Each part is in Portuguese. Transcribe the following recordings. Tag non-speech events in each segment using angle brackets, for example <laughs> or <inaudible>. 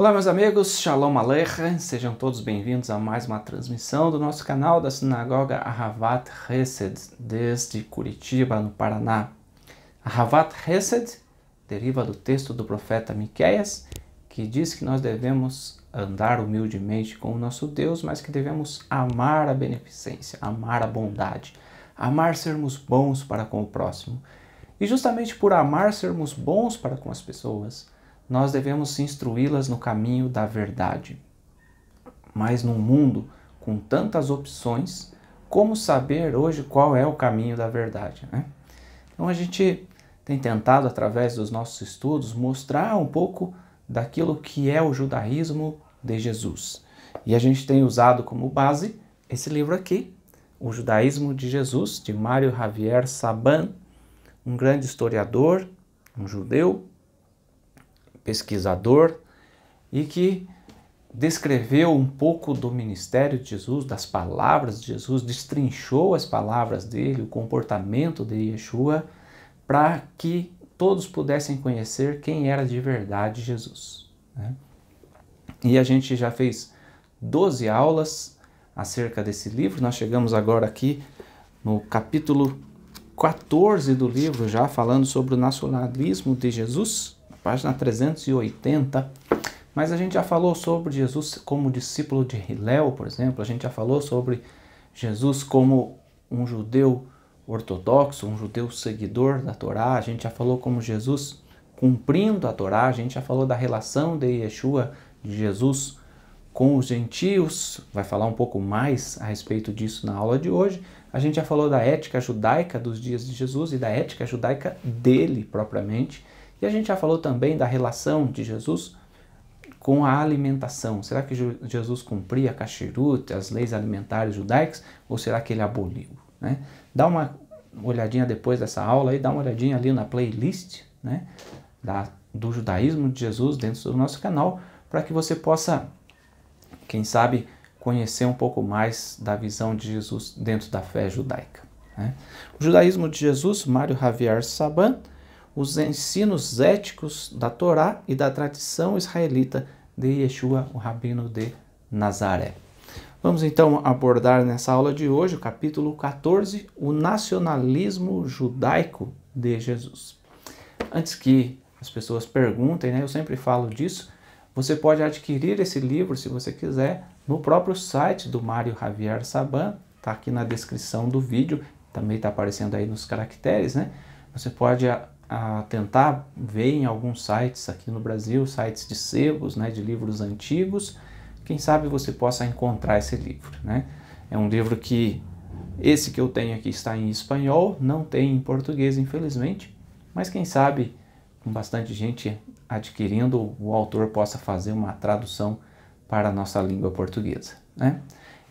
Olá, meus amigos, Shalom Aleichem, sejam todos bem-vindos a mais uma transmissão do nosso canal da Sinagoga Ahavat Hesed, desde Curitiba, no Paraná. Ahavat Hesed deriva do texto do profeta Miqueias, que diz que nós devemos andar humildemente com o nosso Deus, mas que devemos amar a beneficência, amar a bondade, amar sermos bons para com o próximo. E justamente por amar sermos bons para com as pessoas, nós devemos instruí-las no caminho da verdade. Mas num mundo com tantas opções, como saber hoje qual é o caminho da verdade? Né? Então a gente tem tentado, através dos nossos estudos, mostrar um pouco daquilo que é o judaísmo de Jesus. E a gente tem usado como base esse livro aqui, O Judaísmo de Jesus, de Mário Javier Saban, um grande historiador, um judeu pesquisador e que descreveu um pouco do ministério de Jesus, das palavras de Jesus, destrinchou as palavras dele, o comportamento de Yeshua, para que todos pudessem conhecer quem era de verdade Jesus. Né? E a gente já fez 12 aulas acerca desse livro, nós chegamos agora aqui no capítulo 14 do livro, já falando sobre o nacionalismo de Jesus página 380. Mas a gente já falou sobre Jesus como discípulo de Hilel, por exemplo, a gente já falou sobre Jesus como um judeu ortodoxo, um judeu seguidor da Torá, a gente já falou como Jesus cumprindo a Torá, a gente já falou da relação de Yeshua, de Jesus com os gentios, vai falar um pouco mais a respeito disso na aula de hoje. A gente já falou da ética judaica dos dias de Jesus e da ética judaica dele propriamente. E a gente já falou também da relação de Jesus com a alimentação. Será que Jesus cumpria a kashrut, as leis alimentares judaicas, ou será que ele aboliu? Né? Dá uma olhadinha depois dessa aula e dá uma olhadinha ali na playlist né, da, do judaísmo de Jesus dentro do nosso canal, para que você possa, quem sabe, conhecer um pouco mais da visão de Jesus dentro da fé judaica. Né? O judaísmo de Jesus, Mário Javier Saban, os ensinos éticos da Torá e da tradição israelita de Yeshua, o rabino de Nazaré. Vamos então abordar nessa aula de hoje o capítulo 14, o nacionalismo judaico de Jesus. Antes que as pessoas perguntem, né, eu sempre falo disso, você pode adquirir esse livro, se você quiser, no próprio site do Mário Javier Saban, está aqui na descrição do vídeo, também está aparecendo aí nos caracteres, né? Você pode a tentar ver em alguns sites aqui no Brasil, sites de sebos, né, de livros antigos, quem sabe você possa encontrar esse livro. Né? É um livro que esse que eu tenho aqui está em espanhol, não tem em português, infelizmente, mas quem sabe com bastante gente adquirindo, o autor possa fazer uma tradução para a nossa língua portuguesa. Né?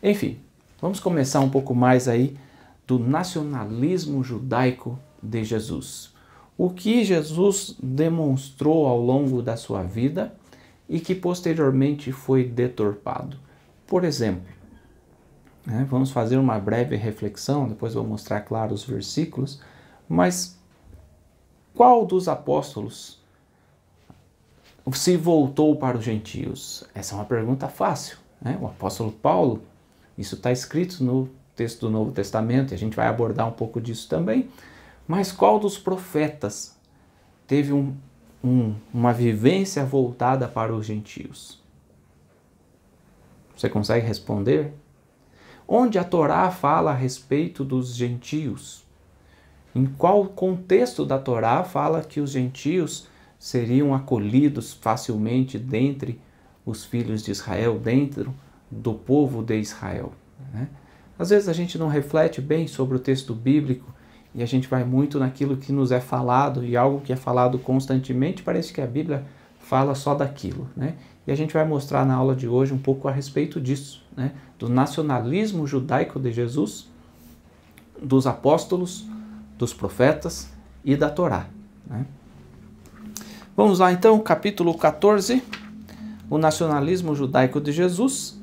Enfim, vamos começar um pouco mais aí do nacionalismo judaico de Jesus. O que Jesus demonstrou ao longo da sua vida e que posteriormente foi deturpado. Por exemplo, né, vamos fazer uma breve reflexão, depois vou mostrar, claro, os versículos, mas qual dos apóstolos se voltou para os gentios? Essa é uma pergunta fácil. Né? O apóstolo Paulo, isso está escrito no texto do Novo Testamento, e a gente vai abordar um pouco disso também. Mas qual dos profetas teve um, um, uma vivência voltada para os gentios? Você consegue responder? Onde a Torá fala a respeito dos gentios? Em qual contexto da Torá fala que os gentios seriam acolhidos facilmente dentre os filhos de Israel, dentro do povo de Israel? Né? Às vezes a gente não reflete bem sobre o texto bíblico e a gente vai muito naquilo que nos é falado e algo que é falado constantemente, parece que a Bíblia fala só daquilo, né? E a gente vai mostrar na aula de hoje um pouco a respeito disso, né? Do nacionalismo judaico de Jesus, dos apóstolos, dos profetas e da Torá, né? Vamos lá então, capítulo 14, o nacionalismo judaico de Jesus.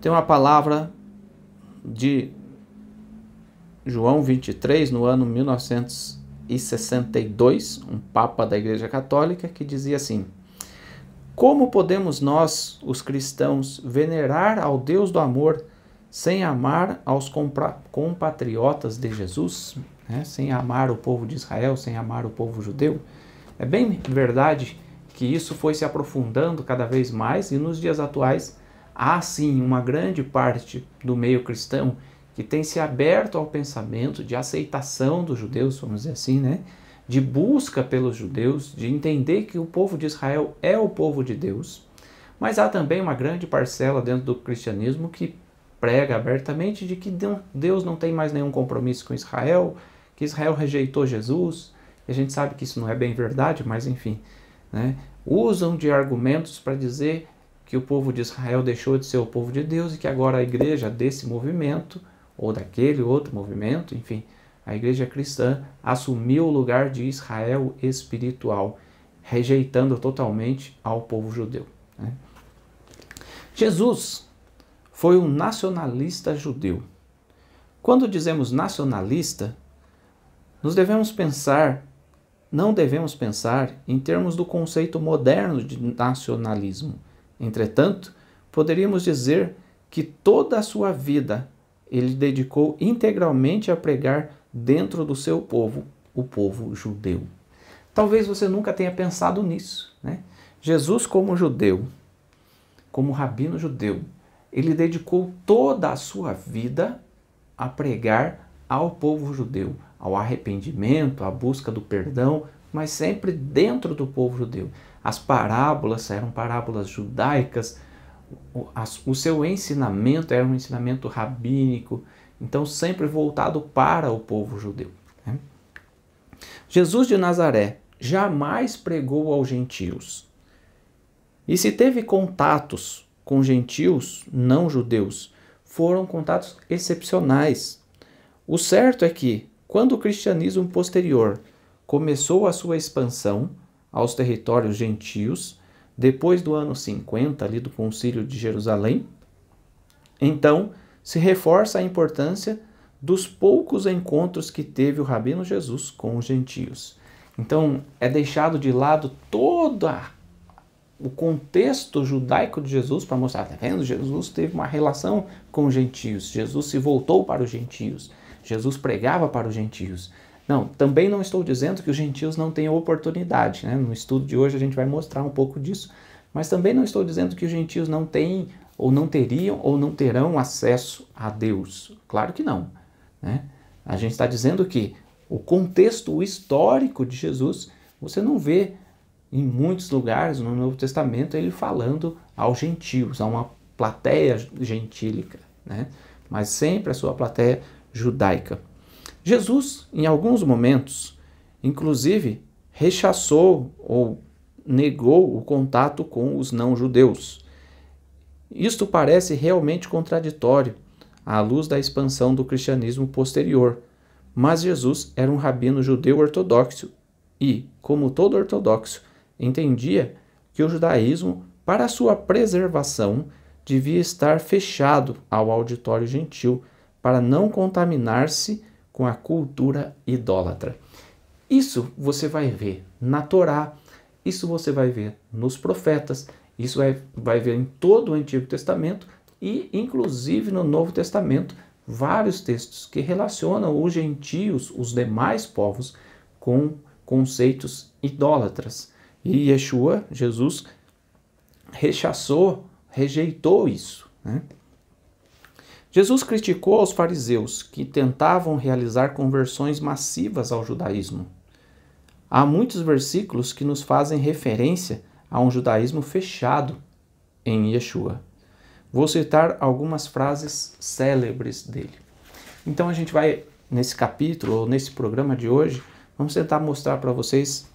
Tem uma palavra de João 23, no ano 1962, um papa da Igreja Católica, que dizia assim: Como podemos nós, os cristãos, venerar ao Deus do amor sem amar aos compatriotas de Jesus, né? sem amar o povo de Israel, sem amar o povo judeu? É bem verdade que isso foi se aprofundando cada vez mais e nos dias atuais há sim uma grande parte do meio cristão que tem se aberto ao pensamento de aceitação dos judeus, vamos dizer assim, né? de busca pelos judeus, de entender que o povo de Israel é o povo de Deus. Mas há também uma grande parcela dentro do cristianismo que prega abertamente de que Deus não tem mais nenhum compromisso com Israel, que Israel rejeitou Jesus. E a gente sabe que isso não é bem verdade, mas enfim, né? usam de argumentos para dizer que o povo de Israel deixou de ser o povo de Deus e que agora a igreja desse movimento ou daquele outro movimento, enfim, a igreja cristã assumiu o lugar de Israel espiritual, rejeitando totalmente ao povo judeu. Né? Jesus foi um nacionalista judeu. Quando dizemos nacionalista, nos devemos pensar, não devemos pensar em termos do conceito moderno de nacionalismo. Entretanto, poderíamos dizer que toda a sua vida ele dedicou integralmente a pregar dentro do seu povo, o povo judeu. Talvez você nunca tenha pensado nisso, né? Jesus, como judeu, como rabino judeu, ele dedicou toda a sua vida a pregar ao povo judeu, ao arrependimento, à busca do perdão, mas sempre dentro do povo judeu. As parábolas eram parábolas judaicas, o seu ensinamento era um ensinamento rabínico, então sempre voltado para o povo judeu. Né? Jesus de Nazaré jamais pregou aos gentios. E se teve contatos com gentios não judeus, foram contatos excepcionais. O certo é que, quando o cristianismo posterior começou a sua expansão aos territórios gentios, depois do ano 50, ali do Concílio de Jerusalém, então se reforça a importância dos poucos encontros que teve o Rabino Jesus com os gentios. Então é deixado de lado todo a, o contexto judaico de Jesus para mostrar, tá vendo? Jesus teve uma relação com os gentios, Jesus se voltou para os gentios, Jesus pregava para os gentios. Não, também não estou dizendo que os gentios não tenham oportunidade. Né? No estudo de hoje a gente vai mostrar um pouco disso. Mas também não estou dizendo que os gentios não têm, ou não teriam, ou não terão acesso a Deus. Claro que não. Né? A gente está dizendo que o contexto histórico de Jesus, você não vê em muitos lugares no Novo Testamento ele falando aos gentios, a uma plateia gentílica, né? mas sempre a sua plateia judaica. Jesus, em alguns momentos, inclusive, rechaçou ou negou o contato com os não-judeus. Isto parece realmente contraditório à luz da expansão do cristianismo posterior, mas Jesus era um rabino judeu ortodoxo e, como todo ortodoxo, entendia que o judaísmo, para sua preservação, devia estar fechado ao auditório gentil, para não contaminar-se com a cultura idólatra. Isso você vai ver na Torá, isso você vai ver nos profetas, isso vai, vai ver em todo o Antigo Testamento e, inclusive, no Novo Testamento, vários textos que relacionam os gentios, os demais povos, com conceitos idólatras. E Yeshua, Jesus, rechaçou, rejeitou isso. Né? Jesus criticou aos fariseus que tentavam realizar conversões massivas ao judaísmo. Há muitos versículos que nos fazem referência a um judaísmo fechado em Yeshua. Vou citar algumas frases célebres dele. Então a gente vai, nesse capítulo, ou nesse programa de hoje, vamos tentar mostrar para vocês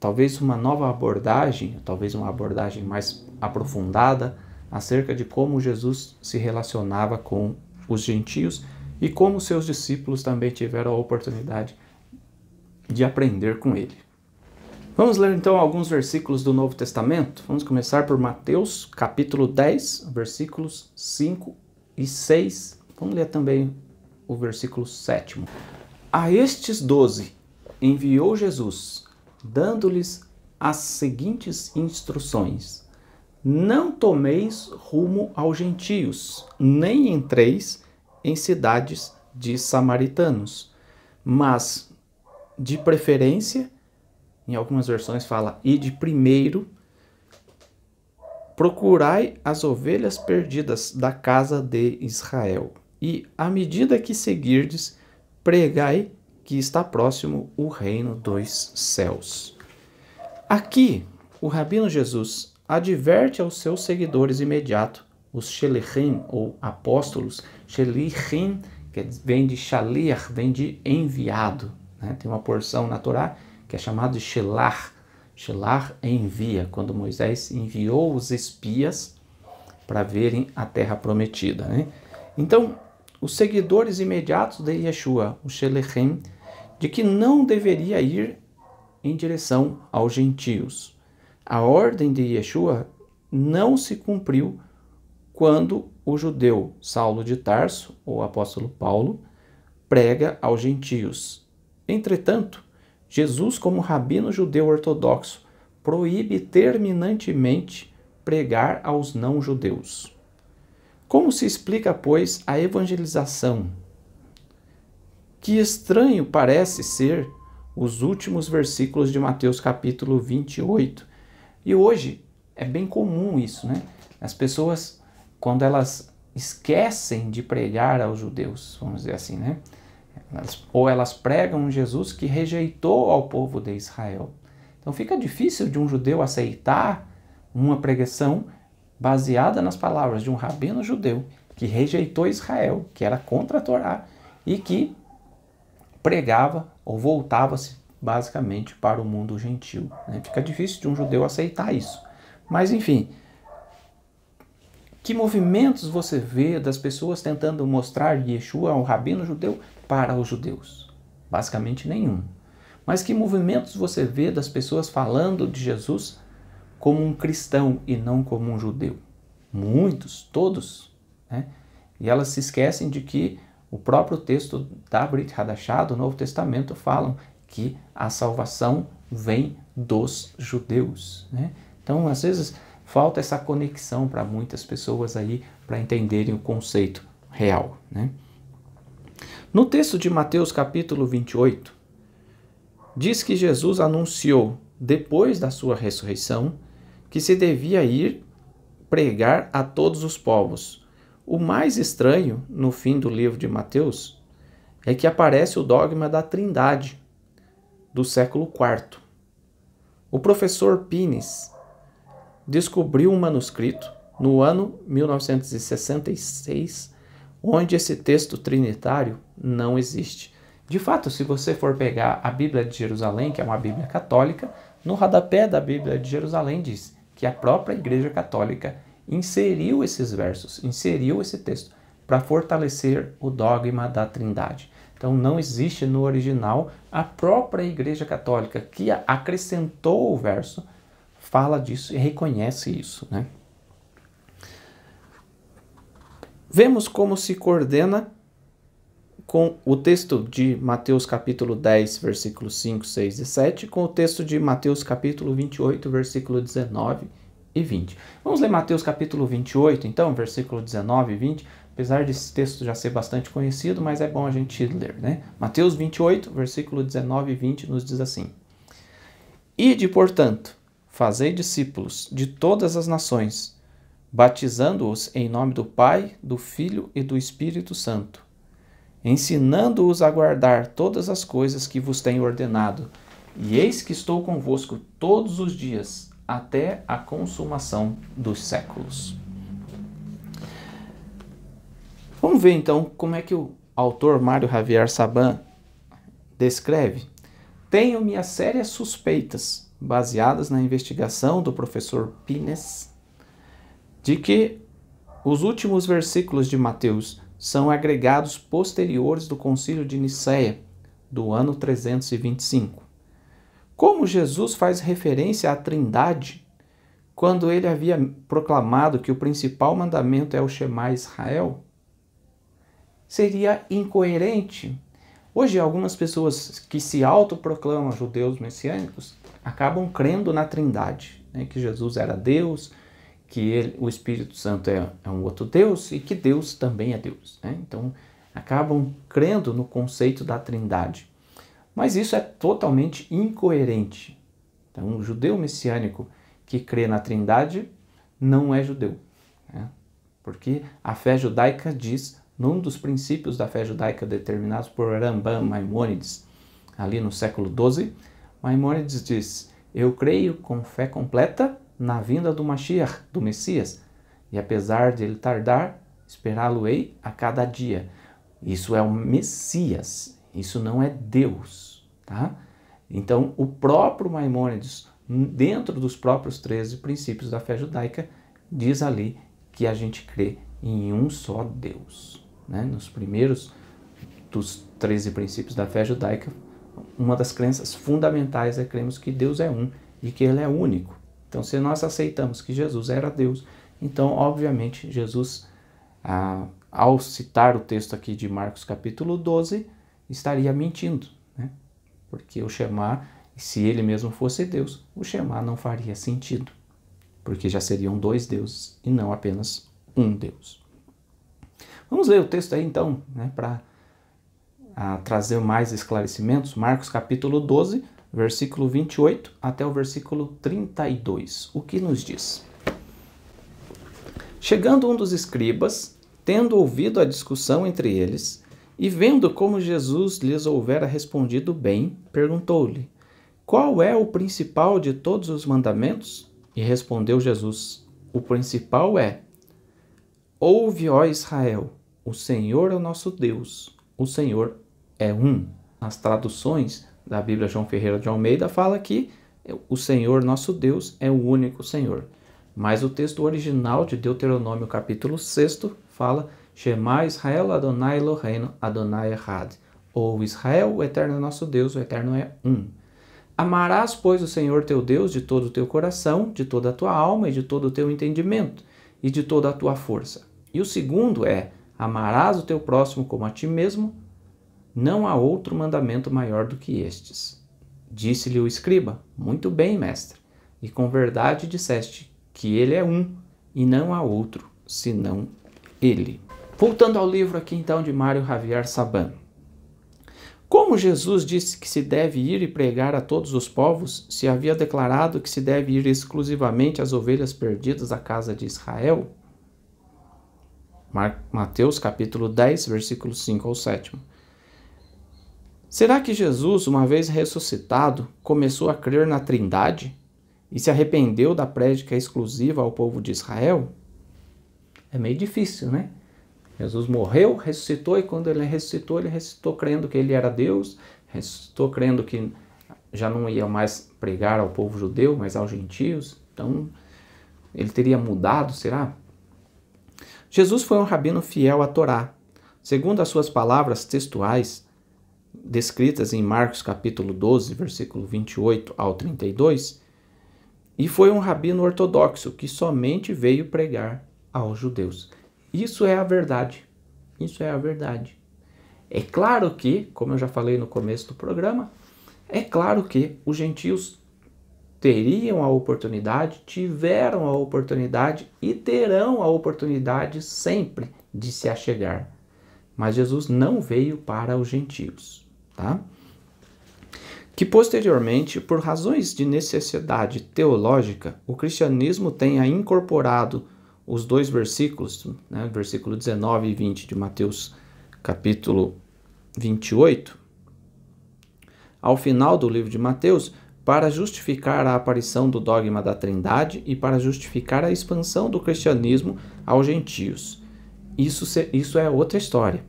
talvez uma nova abordagem, talvez uma abordagem mais aprofundada acerca de como Jesus se relacionava com os gentios e como seus discípulos também tiveram a oportunidade de aprender com ele. Vamos ler então alguns versículos do Novo Testamento? Vamos começar por Mateus, capítulo 10, versículos 5 e 6. Vamos ler também o versículo 7. A estes doze enviou Jesus, dando-lhes as seguintes instruções não tomeis rumo aos gentios, nem entreis em cidades de samaritanos, mas de preferência, em algumas versões fala, e de primeiro, procurai as ovelhas perdidas da casa de Israel, e à medida que seguirdes, pregai que está próximo o reino dos céus. Aqui, o Rabino Jesus adverte aos seus seguidores imediato, os Shelechim, ou apóstolos. Shelechim que vem de Shalir, vem de enviado. Né? Tem uma porção na Torá que é chamada de Shelar. Shelar envia, quando Moisés enviou os espias para verem a terra prometida. Né? Então, os seguidores imediatos de Yeshua, o Shelechim, de que não deveria ir em direção aos gentios. A ordem de Yeshua não se cumpriu quando o judeu Saulo de Tarso, o apóstolo Paulo, prega aos gentios. Entretanto, Jesus, como rabino judeu ortodoxo, proíbe terminantemente pregar aos não-judeus. Como se explica, pois, a evangelização? Que estranho parece ser os últimos versículos de Mateus capítulo 28, e hoje é bem comum isso, né? As pessoas, quando elas esquecem de pregar aos judeus, vamos dizer assim, né? Elas, ou elas pregam um Jesus que rejeitou ao povo de Israel. Então fica difícil de um judeu aceitar uma pregação baseada nas palavras de um rabino judeu que rejeitou Israel, que era contra a Torá e que pregava ou voltava-se basicamente para o mundo gentil. Né? Fica difícil de um judeu aceitar isso. Mas enfim, que movimentos você vê das pessoas tentando mostrar Yeshua ao rabino judeu para os judeus? Basicamente nenhum. Mas que movimentos você vê das pessoas falando de Jesus como um cristão e não como um judeu? Muitos, todos. Né? E elas se esquecem de que o próprio texto da Brit Hadashah, do Novo Testamento, falam que a salvação vem dos judeus. Né? Então, às vezes, falta essa conexão para muitas pessoas aí para entenderem o conceito real. Né? No texto de Mateus capítulo 28, diz que Jesus anunciou, depois da sua ressurreição, que se devia ir pregar a todos os povos. O mais estranho, no fim do livro de Mateus, é que aparece o dogma da trindade do século IV. O professor Pines descobriu um manuscrito no ano 1966 onde esse texto trinitário não existe. De fato, se você for pegar a Bíblia de Jerusalém, que é uma Bíblia católica, no radapé da Bíblia de Jerusalém diz que a própria Igreja Católica inseriu esses versos, inseriu esse texto para fortalecer o dogma da Trindade. Então não existe no original a própria Igreja Católica que acrescentou o verso, fala disso e reconhece isso, né? Vemos como se coordena com o texto de Mateus capítulo 10, versículos 5, 6 e 7, com o texto de Mateus capítulo 28, versículo 19 e 20. Vamos ler Mateus capítulo 28, então, versículo 19 e 20, Apesar desse texto já ser bastante conhecido, mas é bom a gente ler, né? Mateus 28, versículo 19 e 20 nos diz assim: Ide, portanto, fazei discípulos de todas as nações, batizando-os em nome do Pai, do Filho e do Espírito Santo, ensinando-os a guardar todas as coisas que vos tenho ordenado. E eis que estou convosco todos os dias, até a consumação dos séculos. Vamos ver então como é que o autor Mário Javier Saban descreve. Tenho minhas sérias suspeitas, baseadas na investigação do professor Pines, de que os últimos versículos de Mateus são agregados posteriores do concílio de Nicéia, do ano 325. Como Jesus faz referência à Trindade quando ele havia proclamado que o principal mandamento é o Shema Israel, seria incoerente. Hoje, algumas pessoas que se autoproclamam judeus messiânicos acabam crendo na Trindade, né? que Jesus era Deus, que ele, o Espírito Santo é, é, um outro Deus e que Deus também é Deus. Né? Então, acabam crendo no conceito da Trindade. Mas isso é totalmente incoerente. Então, um judeu messiânico que crê na Trindade não é judeu, né? porque a fé judaica diz num dos princípios da fé judaica determinados por Rambam Maimônides, ali no século XII, Maimônides diz: Eu creio com fé completa na vinda do Mashiach, do Messias, e apesar de ele tardar, esperá-lo-ei a cada dia. Isso é o Messias, isso não é Deus, tá? Então, o próprio Maimônides, dentro dos próprios 13 princípios da fé judaica, diz ali que a gente crê em um só Deus. Né? Nos primeiros dos 13 princípios da fé judaica, uma das crenças fundamentais é cremos que Deus é um e que Ele é único. Então, se nós aceitamos que Jesus era Deus, então, obviamente, Jesus, ah, ao citar o texto aqui de Marcos capítulo 12, estaria mentindo, né? porque o chamar, se ele mesmo fosse Deus, o chamar não faria sentido, porque já seriam dois deuses e não apenas um Deus. Vamos ler o texto aí então, né, para ah, trazer mais esclarecimentos. Marcos capítulo 12, versículo 28 até o versículo 32. O que nos diz? Chegando um dos escribas, tendo ouvido a discussão entre eles, e vendo como Jesus lhes houvera respondido bem, perguntou-lhe: Qual é o principal de todos os mandamentos? E respondeu Jesus: O principal é: Ouve, ó Israel, o Senhor é o nosso Deus, o Senhor é um. Nas traduções da Bíblia João Ferreira de Almeida fala que o Senhor nosso Deus é o único Senhor. Mas o texto original de Deuteronômio capítulo 6 fala Shema Israel Adonai Eloheinu Adonai Ou Israel, o eterno é nosso Deus, o eterno é um. Amarás, pois, o Senhor teu Deus de todo o teu coração, de toda a tua alma e de todo o teu entendimento e de toda a tua força. E o segundo é Amarás o teu próximo como a ti mesmo, não há outro mandamento maior do que estes. Disse-lhe o escriba: Muito bem, mestre, e com verdade disseste que ele é um e não há outro senão ele. Voltando ao livro aqui então de Mário Javier Saban. Como Jesus disse que se deve ir e pregar a todos os povos, se havia declarado que se deve ir exclusivamente às ovelhas perdidas da casa de Israel? Mateus capítulo 10, versículo 5 ao 7. Será que Jesus, uma vez ressuscitado, começou a crer na Trindade e se arrependeu da prédica exclusiva ao povo de Israel? É meio difícil, né? Jesus morreu, ressuscitou e quando ele ressuscitou, ele ressuscitou crendo que ele era Deus, ressuscitou crendo que já não ia mais pregar ao povo judeu, mas aos gentios. Então, ele teria mudado, será? Jesus foi um rabino fiel à Torá. Segundo as suas palavras textuais, descritas em Marcos capítulo 12, versículo 28 ao 32, e foi um rabino ortodoxo que somente veio pregar aos judeus. Isso é a verdade. Isso é a verdade. É claro que, como eu já falei no começo do programa, é claro que os gentios teriam a oportunidade, tiveram a oportunidade e terão a oportunidade sempre de se achegar. Mas Jesus não veio para os gentios, tá? Que posteriormente, por razões de necessidade teológica, o cristianismo tenha incorporado os dois versículos, né, versículo 19 e 20 de Mateus capítulo 28, ao final do livro de Mateus, para justificar a aparição do dogma da Trindade e para justificar a expansão do cristianismo aos gentios. Isso, isso é outra história.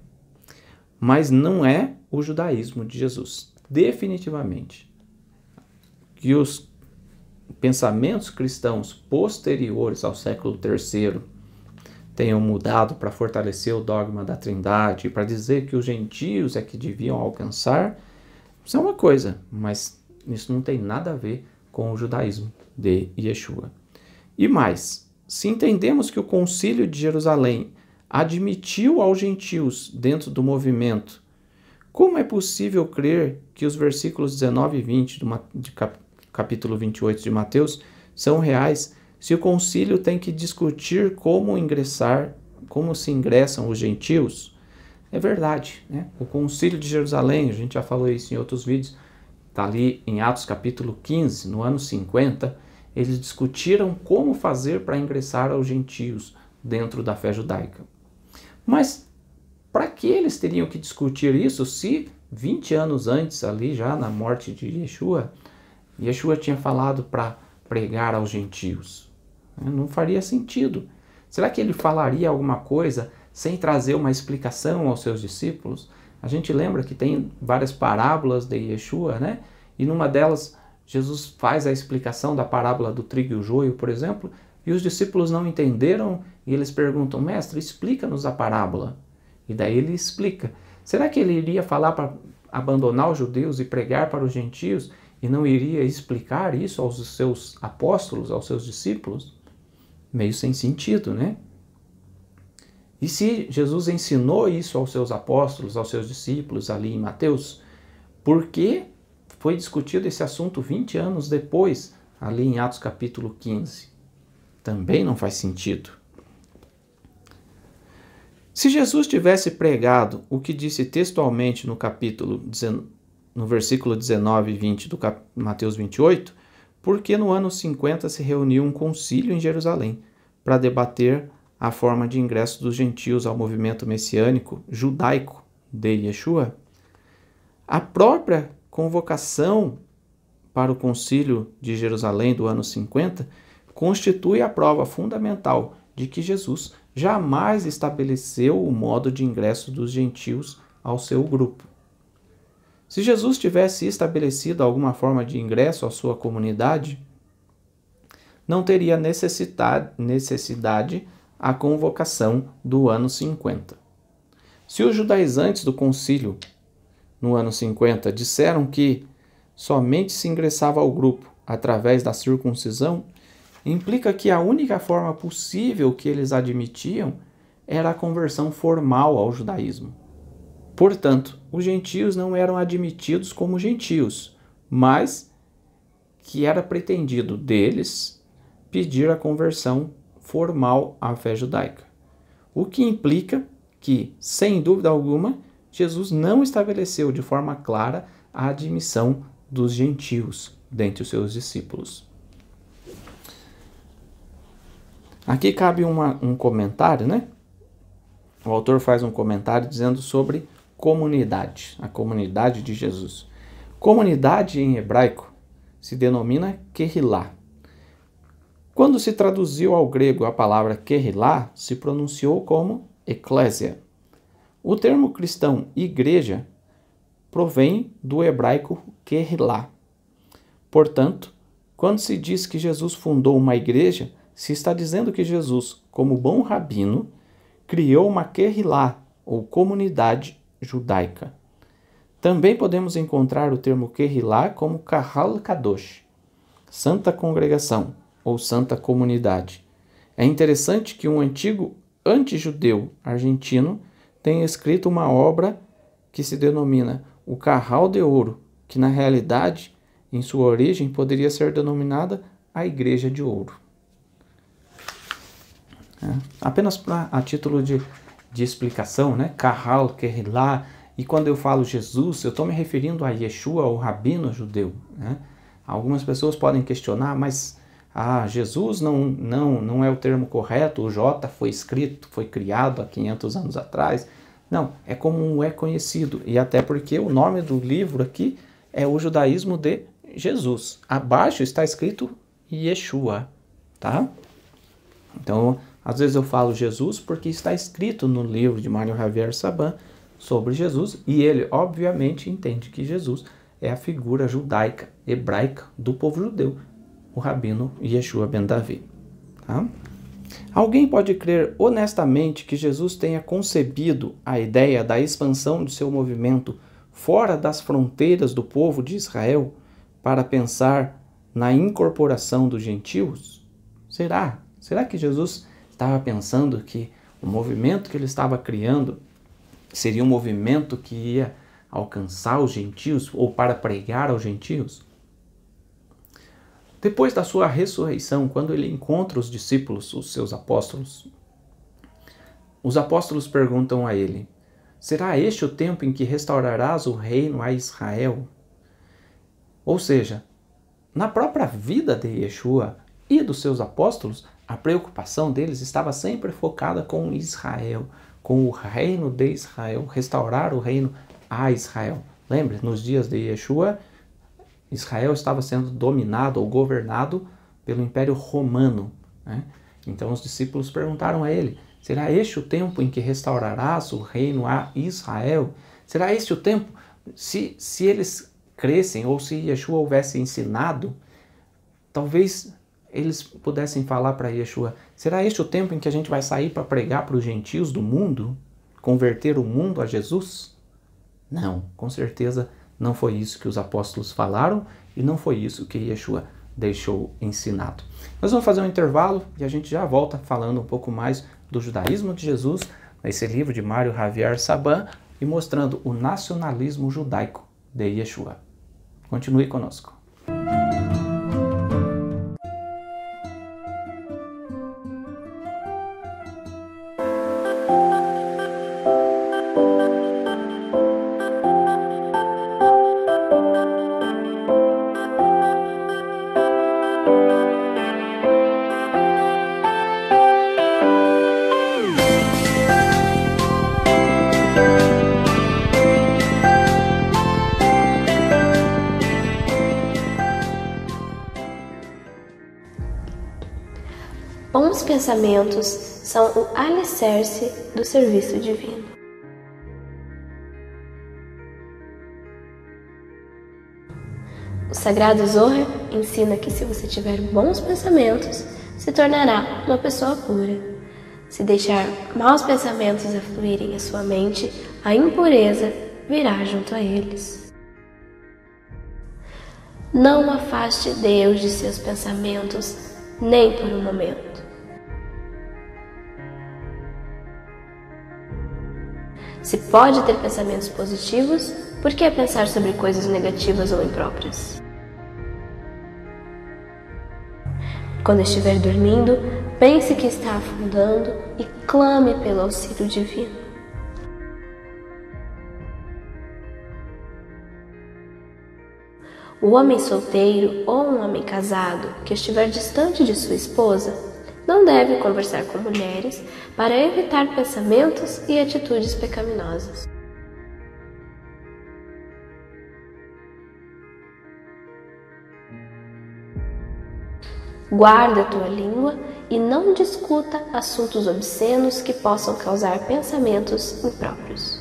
Mas não é o judaísmo de Jesus. Definitivamente. Que os pensamentos cristãos posteriores ao século III tenham mudado para fortalecer o dogma da Trindade, para dizer que os gentios é que deviam alcançar, isso é uma coisa, mas isso não tem nada a ver com o judaísmo de Yeshua. E mais, se entendemos que o Concílio de Jerusalém admitiu aos gentios dentro do movimento, como é possível crer que os versículos 19 e 20 do de cap, capítulo 28 de Mateus são reais se o concílio tem que discutir como ingressar, como se ingressam os gentios? É verdade, né? O concílio de Jerusalém, a gente já falou isso em outros vídeos, Está ali em Atos capítulo 15, no ano 50, eles discutiram como fazer para ingressar aos gentios dentro da fé judaica. Mas para que eles teriam que discutir isso se 20 anos antes, ali já na morte de Yeshua, Yeshua tinha falado para pregar aos gentios? É, não faria sentido. Será que ele falaria alguma coisa sem trazer uma explicação aos seus discípulos? A gente lembra que tem várias parábolas de Yeshua, né? E numa delas, Jesus faz a explicação da parábola do trigo e o joio, por exemplo, e os discípulos não entenderam e eles perguntam: Mestre, explica-nos a parábola. E daí ele explica. Será que ele iria falar para abandonar os judeus e pregar para os gentios e não iria explicar isso aos seus apóstolos, aos seus discípulos? Meio sem sentido, né? E se Jesus ensinou isso aos seus apóstolos, aos seus discípulos ali em Mateus, por que foi discutido esse assunto 20 anos depois, ali em Atos capítulo 15? Também não faz sentido. Se Jesus tivesse pregado o que disse textualmente no capítulo no versículo 19 e 20 do cap, Mateus 28, por que no ano 50 se reuniu um concílio em Jerusalém para debater a forma de ingresso dos gentios ao movimento messiânico judaico de Yeshua, a própria convocação para o Concílio de Jerusalém do ano 50 constitui a prova fundamental de que Jesus jamais estabeleceu o modo de ingresso dos gentios ao seu grupo. Se Jesus tivesse estabelecido alguma forma de ingresso à sua comunidade, não teria necessidade, necessidade a convocação do ano 50. Se os judaizantes do concílio, no ano 50, disseram que somente se ingressava ao grupo através da circuncisão, implica que a única forma possível que eles admitiam era a conversão formal ao judaísmo. Portanto, os gentios não eram admitidos como gentios, mas que era pretendido deles pedir a conversão formal à fé judaica. O que implica que, sem dúvida alguma, Jesus não estabeleceu de forma clara a admissão dos gentios dentre os seus discípulos. Aqui cabe uma, um comentário, né? O autor faz um comentário dizendo sobre comunidade, a comunidade de Jesus. Comunidade em hebraico se denomina Kehillah, quando se traduziu ao grego a palavra kerrilá, se pronunciou como eclésia. O termo cristão igreja provém do hebraico kerrilá. Portanto, quando se diz que Jesus fundou uma igreja, se está dizendo que Jesus, como bom rabino, criou uma kerrilá, ou comunidade judaica. Também podemos encontrar o termo kerrilá como kahal kadosh, santa congregação, ou Santa Comunidade. É interessante que um antigo antijudeu argentino tenha escrito uma obra que se denomina O Carral de Ouro, que na realidade, em sua origem, poderia ser denominada a Igreja de Ouro. É, apenas pra, a título de, de explicação, né? Carral, Kerlá, e quando eu falo Jesus, eu estou me referindo a Yeshua, o rabino judeu. Né? Algumas pessoas podem questionar, mas ah, Jesus não, não, não é o termo correto, o J foi escrito, foi criado há 500 anos atrás. Não, é como é conhecido, e até porque o nome do livro aqui é o judaísmo de Jesus. Abaixo está escrito Yeshua, tá? Então, às vezes eu falo Jesus porque está escrito no livro de Mário Javier Saban sobre Jesus, e ele obviamente entende que Jesus é a figura judaica, hebraica do povo judeu o rabino Yeshua ben Davi. Tá? Alguém pode crer honestamente que Jesus tenha concebido a ideia da expansão de seu movimento fora das fronteiras do povo de Israel para pensar na incorporação dos gentios? Será? Será que Jesus estava pensando que o movimento que ele estava criando seria um movimento que ia alcançar os gentios ou para pregar aos gentios? Depois da sua ressurreição, quando ele encontra os discípulos, os seus apóstolos, os apóstolos perguntam a ele: Será este o tempo em que restaurarás o reino a Israel? Ou seja, na própria vida de Yeshua e dos seus apóstolos, a preocupação deles estava sempre focada com Israel, com o reino de Israel, restaurar o reino a Israel. Lembre, nos dias de Yeshua, Israel estava sendo dominado ou governado pelo Império Romano. Né? Então os discípulos perguntaram a ele: Será este o tempo em que restaurarás o reino a Israel? Será este o tempo? Se, se eles crescem ou se Yeshua houvesse ensinado, talvez eles pudessem falar para Yeshua: será este o tempo em que a gente vai sair para pregar para os gentios do mundo? Converter o mundo a Jesus? Não, com certeza não foi isso que os apóstolos falaram e não foi isso que Yeshua deixou ensinado. Nós vamos fazer um intervalo e a gente já volta falando um pouco mais do judaísmo de Jesus, nesse livro de Mário Javier Saban, e mostrando o nacionalismo judaico de Yeshua. Continue conosco. pensamentos são o alicerce do serviço divino. O Sagrado Zohar ensina que se você tiver bons pensamentos, se tornará uma pessoa pura. Se deixar maus pensamentos afluírem à sua mente, a impureza virá junto a eles. Não afaste Deus de seus pensamentos, nem por um momento. Se pode ter pensamentos positivos, por que pensar sobre coisas negativas ou impróprias? Quando estiver dormindo, pense que está afundando e clame pelo auxílio divino. O homem solteiro ou um homem casado que estiver distante de sua esposa não deve conversar com mulheres para evitar pensamentos e atitudes pecaminosas. Guarda tua língua e não discuta assuntos obscenos que possam causar pensamentos impróprios.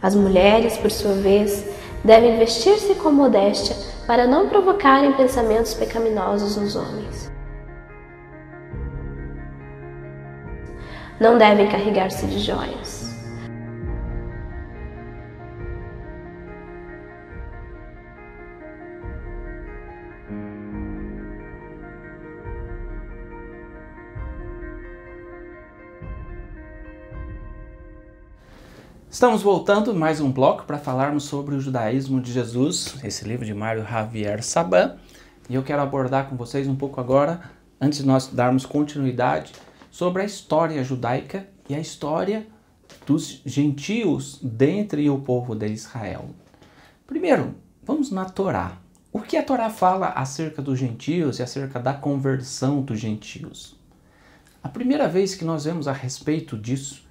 As mulheres, por sua vez, Devem vestir-se com modéstia para não provocarem pensamentos pecaminosos nos homens. Não devem carregar-se de joias. Estamos voltando mais um bloco para falarmos sobre o judaísmo de Jesus, esse livro de Mário Javier Saban, e eu quero abordar com vocês um pouco agora, antes de nós darmos continuidade, sobre a história judaica e a história dos gentios dentre o povo de Israel. Primeiro, vamos na Torá. O que a Torá fala acerca dos gentios e acerca da conversão dos gentios? A primeira vez que nós vemos a respeito disso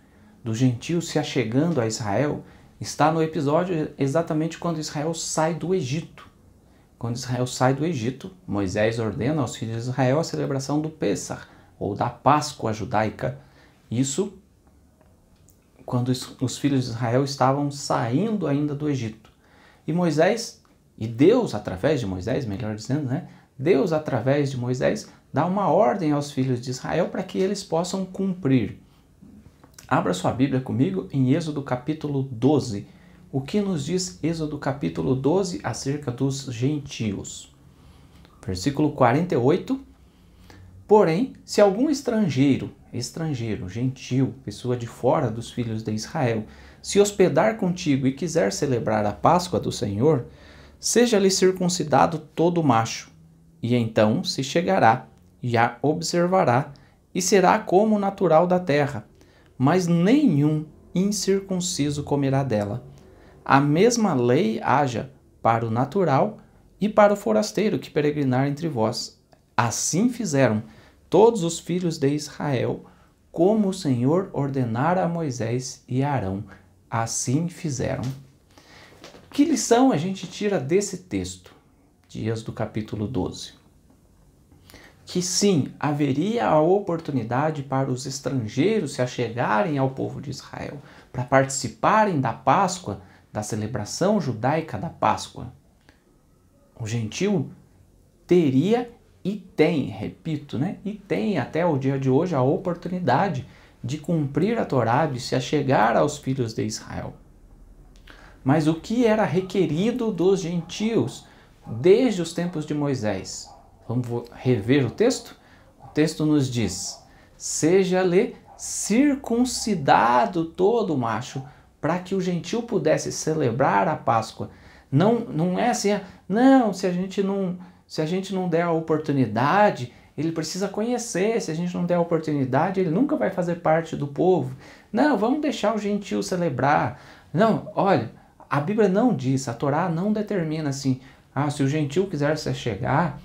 dos gentios se achegando a Israel está no episódio exatamente quando Israel sai do Egito. Quando Israel sai do Egito, Moisés ordena aos filhos de Israel a celebração do Pessah, ou da Páscoa judaica. Isso quando os filhos de Israel estavam saindo ainda do Egito. E Moisés, e Deus através de Moisés, melhor dizendo, né? Deus através de Moisés dá uma ordem aos filhos de Israel para que eles possam cumprir. Abra sua Bíblia comigo em Êxodo capítulo 12. O que nos diz Êxodo capítulo 12 acerca dos gentios? Versículo 48. Porém, se algum estrangeiro, estrangeiro, gentil, pessoa de fora dos filhos de Israel, se hospedar contigo e quiser celebrar a Páscoa do Senhor, seja-lhe circuncidado todo macho, e então se chegará, e a observará, e será como natural da terra, mas nenhum incircunciso comerá dela. A mesma lei haja para o natural e para o forasteiro que peregrinar entre vós. Assim fizeram todos os filhos de Israel, como o Senhor ordenara a Moisés e Arão. Assim fizeram. Que lição a gente tira desse texto? Dias do capítulo 12 que sim, haveria a oportunidade para os estrangeiros se achegarem ao povo de Israel, para participarem da Páscoa, da celebração judaica da Páscoa. O gentil teria e tem, repito, né? E tem até o dia de hoje a oportunidade de cumprir a Torá, de se achegar aos filhos de Israel. Mas o que era requerido dos gentios desde os tempos de Moisés? Vamos rever o texto? O texto nos diz: Seja-lhe circuncidado todo macho, para que o gentil pudesse celebrar a Páscoa. Não, não é assim, ah, não, se a gente não, se a gente não der a oportunidade, ele precisa conhecer, se a gente não der a oportunidade, ele nunca vai fazer parte do povo. Não, vamos deixar o gentil celebrar. Não, olha, a Bíblia não diz, a Torá não determina assim, ah, se o gentil quiser se chegar,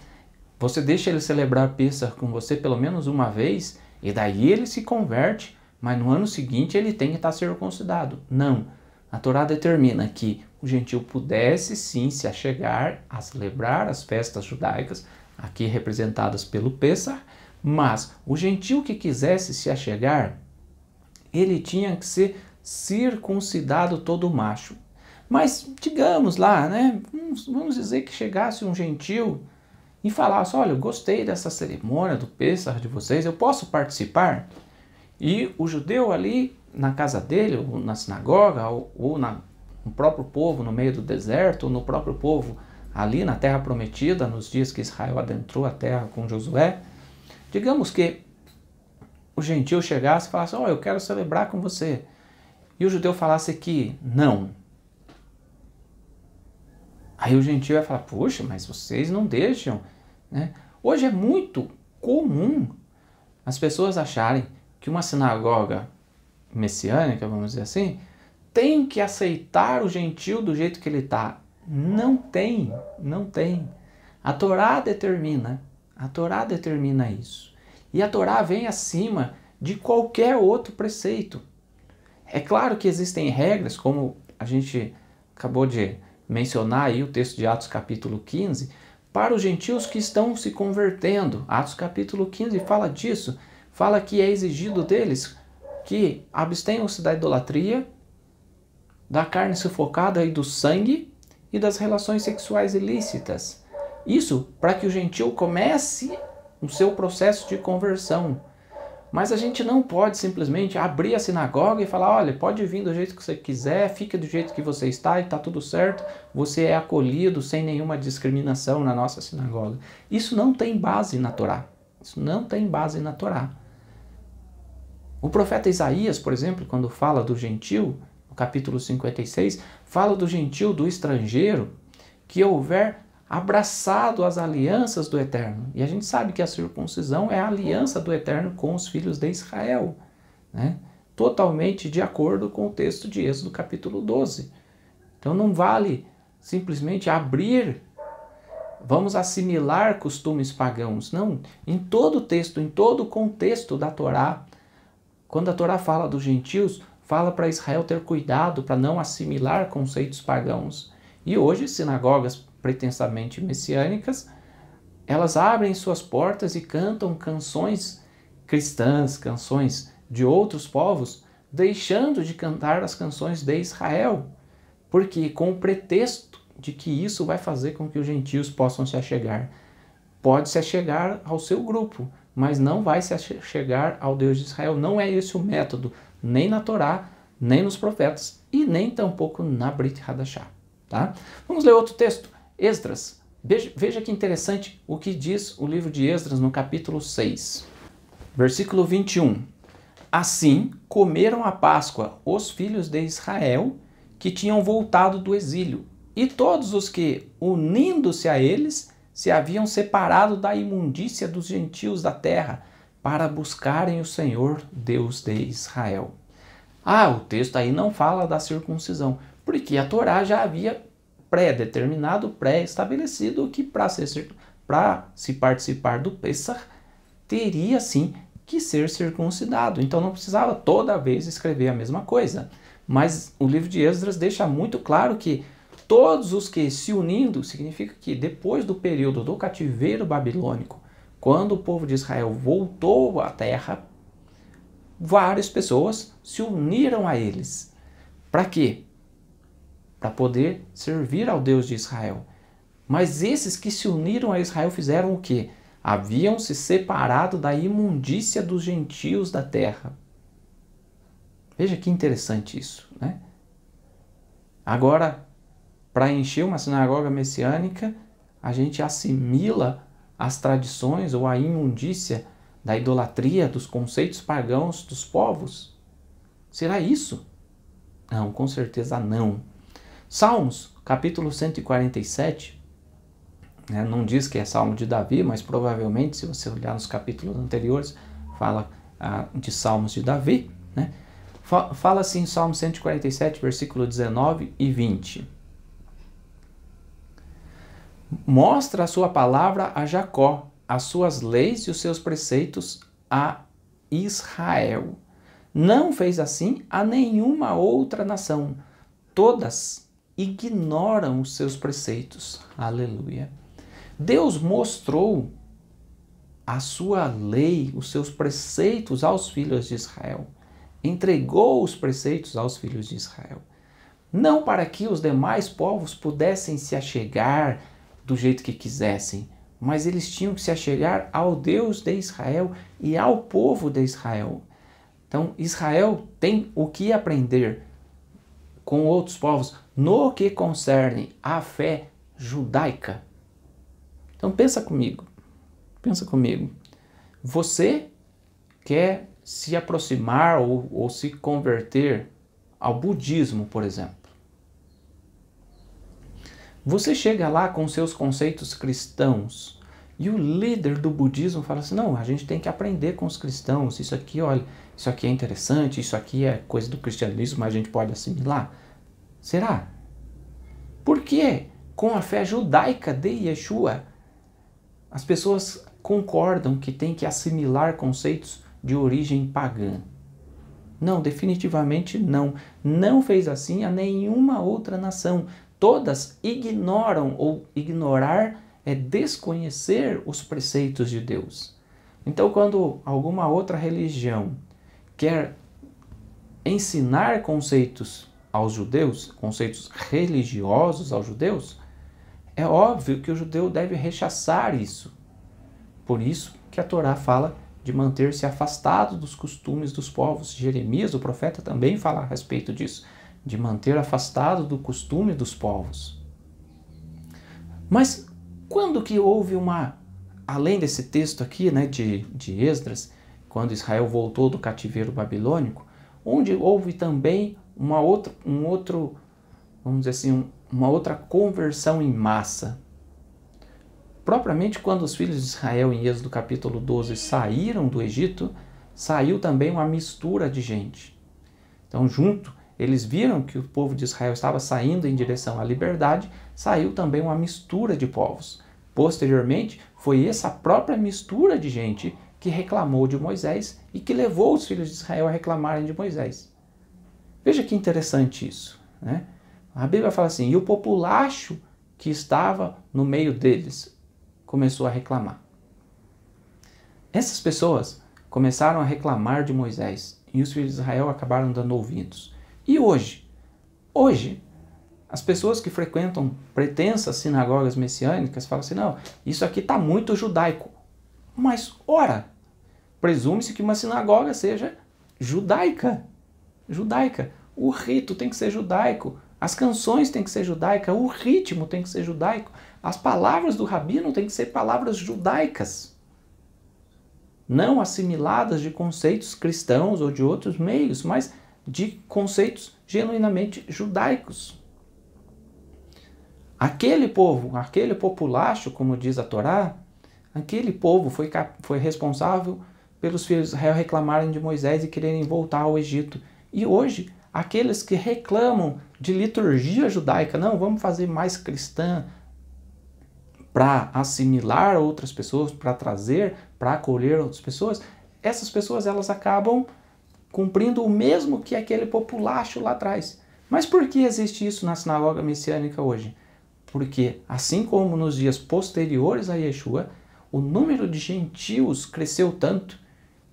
você deixa ele celebrar Pessah com você pelo menos uma vez e daí ele se converte, mas no ano seguinte ele tem que estar tá circuncidado. Não. A Torá determina que o gentil pudesse sim se achegar a celebrar as festas judaicas, aqui representadas pelo Pessah, mas o gentil que quisesse se achegar, ele tinha que ser circuncidado todo macho. Mas digamos lá, né? Vamos dizer que chegasse um gentil e falasse: assim, olha, eu gostei dessa cerimônia do Pessah de vocês, eu posso participar? E o judeu ali na casa dele, ou na sinagoga, ou, ou na, no próprio povo no meio do deserto, ou no próprio povo ali na terra prometida, nos dias que Israel adentrou a terra com Josué, digamos que o gentil chegasse e falasse: olha eu quero celebrar com você. E o judeu falasse que não. Aí o gentil ia falar: Poxa, mas vocês não deixam né? Hoje é muito comum as pessoas acharem que uma sinagoga messiânica, vamos dizer assim, tem que aceitar o gentil do jeito que ele está. Não tem, não tem. A Torá determina, a Torá determina isso. E a Torá vem acima de qualquer outro preceito. É claro que existem regras, como a gente acabou de mencionar aí o texto de Atos capítulo 15, para os gentios que estão se convertendo. Atos capítulo 15 fala disso. Fala que é exigido deles que abstenham-se da idolatria, da carne sufocada e do sangue e das relações sexuais ilícitas. Isso para que o gentio comece o seu processo de conversão. Mas a gente não pode simplesmente abrir a sinagoga e falar: olha, pode vir do jeito que você quiser, fique do jeito que você está e está tudo certo, você é acolhido sem nenhuma discriminação na nossa sinagoga. Isso não tem base na Torá. Isso não tem base na Torá. O profeta Isaías, por exemplo, quando fala do gentil, no capítulo 56, fala do gentil, do estrangeiro, que houver abraçado às alianças do Eterno. E a gente sabe que a circuncisão é a aliança do Eterno com os filhos de Israel, né? totalmente de acordo com o texto de Êxodo capítulo 12. Então não vale simplesmente abrir, vamos assimilar costumes pagãos. Não, em todo o texto, em todo o contexto da Torá, quando a Torá fala dos gentios, fala para Israel ter cuidado para não assimilar conceitos pagãos. E hoje sinagogas pretensamente messiânicas, elas abrem suas portas e cantam canções cristãs, canções de outros povos, deixando de cantar as canções de Israel, porque com o pretexto de que isso vai fazer com que os gentios possam se achegar. Pode se achegar ao seu grupo, mas não vai se achegar ao Deus de Israel. Não é esse o método, nem na Torá, nem nos profetas e nem tampouco na Brit Hadashah. Tá? Vamos ler outro texto. Esdras. Veja que interessante o que diz o livro de Esdras no capítulo 6, versículo 21. Assim comeram a Páscoa os filhos de Israel que tinham voltado do exílio, e todos os que, unindo-se a eles, se haviam separado da imundícia dos gentios da terra, para buscarem o Senhor, Deus de Israel. Ah, o texto aí não fala da circuncisão, porque a Torá já havia pré-determinado, pré-estabelecido, que para se participar do Pessah, teria sim que ser circuncidado. Então não precisava toda vez escrever a mesma coisa. Mas o livro de Esdras deixa muito claro que todos os que se unindo significa que depois do período do cativeiro babilônico, quando o povo de Israel voltou à terra, várias pessoas se uniram a eles. Para quê? para poder servir ao Deus de Israel. Mas esses que se uniram a Israel fizeram o quê? Haviam se separado da imundícia dos gentios da terra. Veja que interessante isso, né? Agora, para encher uma sinagoga messiânica, a gente assimila as tradições ou a imundícia da idolatria, dos conceitos pagãos dos povos. Será isso? Não, com certeza não. Salmos, capítulo 147, né, não diz que é Salmo de Davi, mas provavelmente, se você olhar nos capítulos anteriores, fala ah, de Salmos de Davi. Né? Fala assim em Salmo 147, versículo 19 e 20. Mostra a sua palavra a Jacó, as suas leis e os seus preceitos a Israel. Não fez assim a nenhuma outra nação. Todas ignoram os seus preceitos. Aleluia. Deus mostrou a sua lei, os seus preceitos aos filhos de Israel. Entregou os preceitos aos filhos de Israel. Não para que os demais povos pudessem se achegar do jeito que quisessem, mas eles tinham que se achegar ao Deus de Israel e ao povo de Israel. Então, Israel tem o que aprender com outros povos, no que concerne à fé judaica. Então pensa comigo, pensa comigo. Você quer se aproximar ou, ou se converter ao budismo, por exemplo. Você chega lá com seus conceitos cristãos e o líder do budismo fala assim: não, a gente tem que aprender com os cristãos. Isso aqui, olha, isso aqui é interessante, isso aqui é coisa do cristianismo, mas a gente pode assimilar. Será? Porque com a fé judaica de Yeshua, as pessoas concordam que tem que assimilar conceitos de origem pagã. Não, definitivamente não. Não fez assim a nenhuma outra nação. Todas ignoram ou ignorar é desconhecer os preceitos de Deus. Então, quando alguma outra religião quer ensinar conceitos aos judeus, conceitos religiosos aos judeus, é óbvio que o judeu deve rechaçar isso. Por isso que a Torá fala de manter-se afastado dos costumes dos povos. Jeremias, o profeta, também fala a respeito disso, de manter afastado do costume dos povos. Mas quando que houve uma, além desse texto aqui né, de, de Esdras, quando Israel voltou do cativeiro babilônico, onde houve também uma outra, um outro, vamos dizer assim, uma outra conversão em massa. Propriamente quando os filhos de Israel, em Êxodo capítulo 12, saíram do Egito, saiu também uma mistura de gente. Então, junto, eles viram que o povo de Israel estava saindo em direção à liberdade, saiu também uma mistura de povos. Posteriormente, foi essa própria mistura de gente que reclamou de Moisés e que levou os filhos de Israel a reclamarem de Moisés. Veja que interessante isso. Né? A Bíblia fala assim: e o populacho que estava no meio deles começou a reclamar. Essas pessoas começaram a reclamar de Moisés e os filhos de Israel acabaram dando ouvidos. E hoje? Hoje, as pessoas que frequentam pretensas sinagogas messiânicas falam assim: não, isso aqui está muito judaico. Mas, ora, presume-se que uma sinagoga seja judaica judaica. O rito tem que ser judaico, as canções têm que ser judaicas, o ritmo tem que ser judaico, as palavras do rabino têm que ser palavras judaicas, não assimiladas de conceitos cristãos ou de outros meios, mas de conceitos genuinamente judaicos. Aquele povo, aquele populacho, como diz a Torá, aquele povo foi, foi responsável pelos filhos de Israel reclamarem de Moisés e quererem voltar ao Egito e hoje, aqueles que reclamam de liturgia judaica, não, vamos fazer mais cristã para assimilar outras pessoas, para trazer, para acolher outras pessoas, essas pessoas elas acabam cumprindo o mesmo que aquele populacho lá atrás. Mas por que existe isso na sinagoga messiânica hoje? Porque, assim como nos dias posteriores a Yeshua, o número de gentios cresceu tanto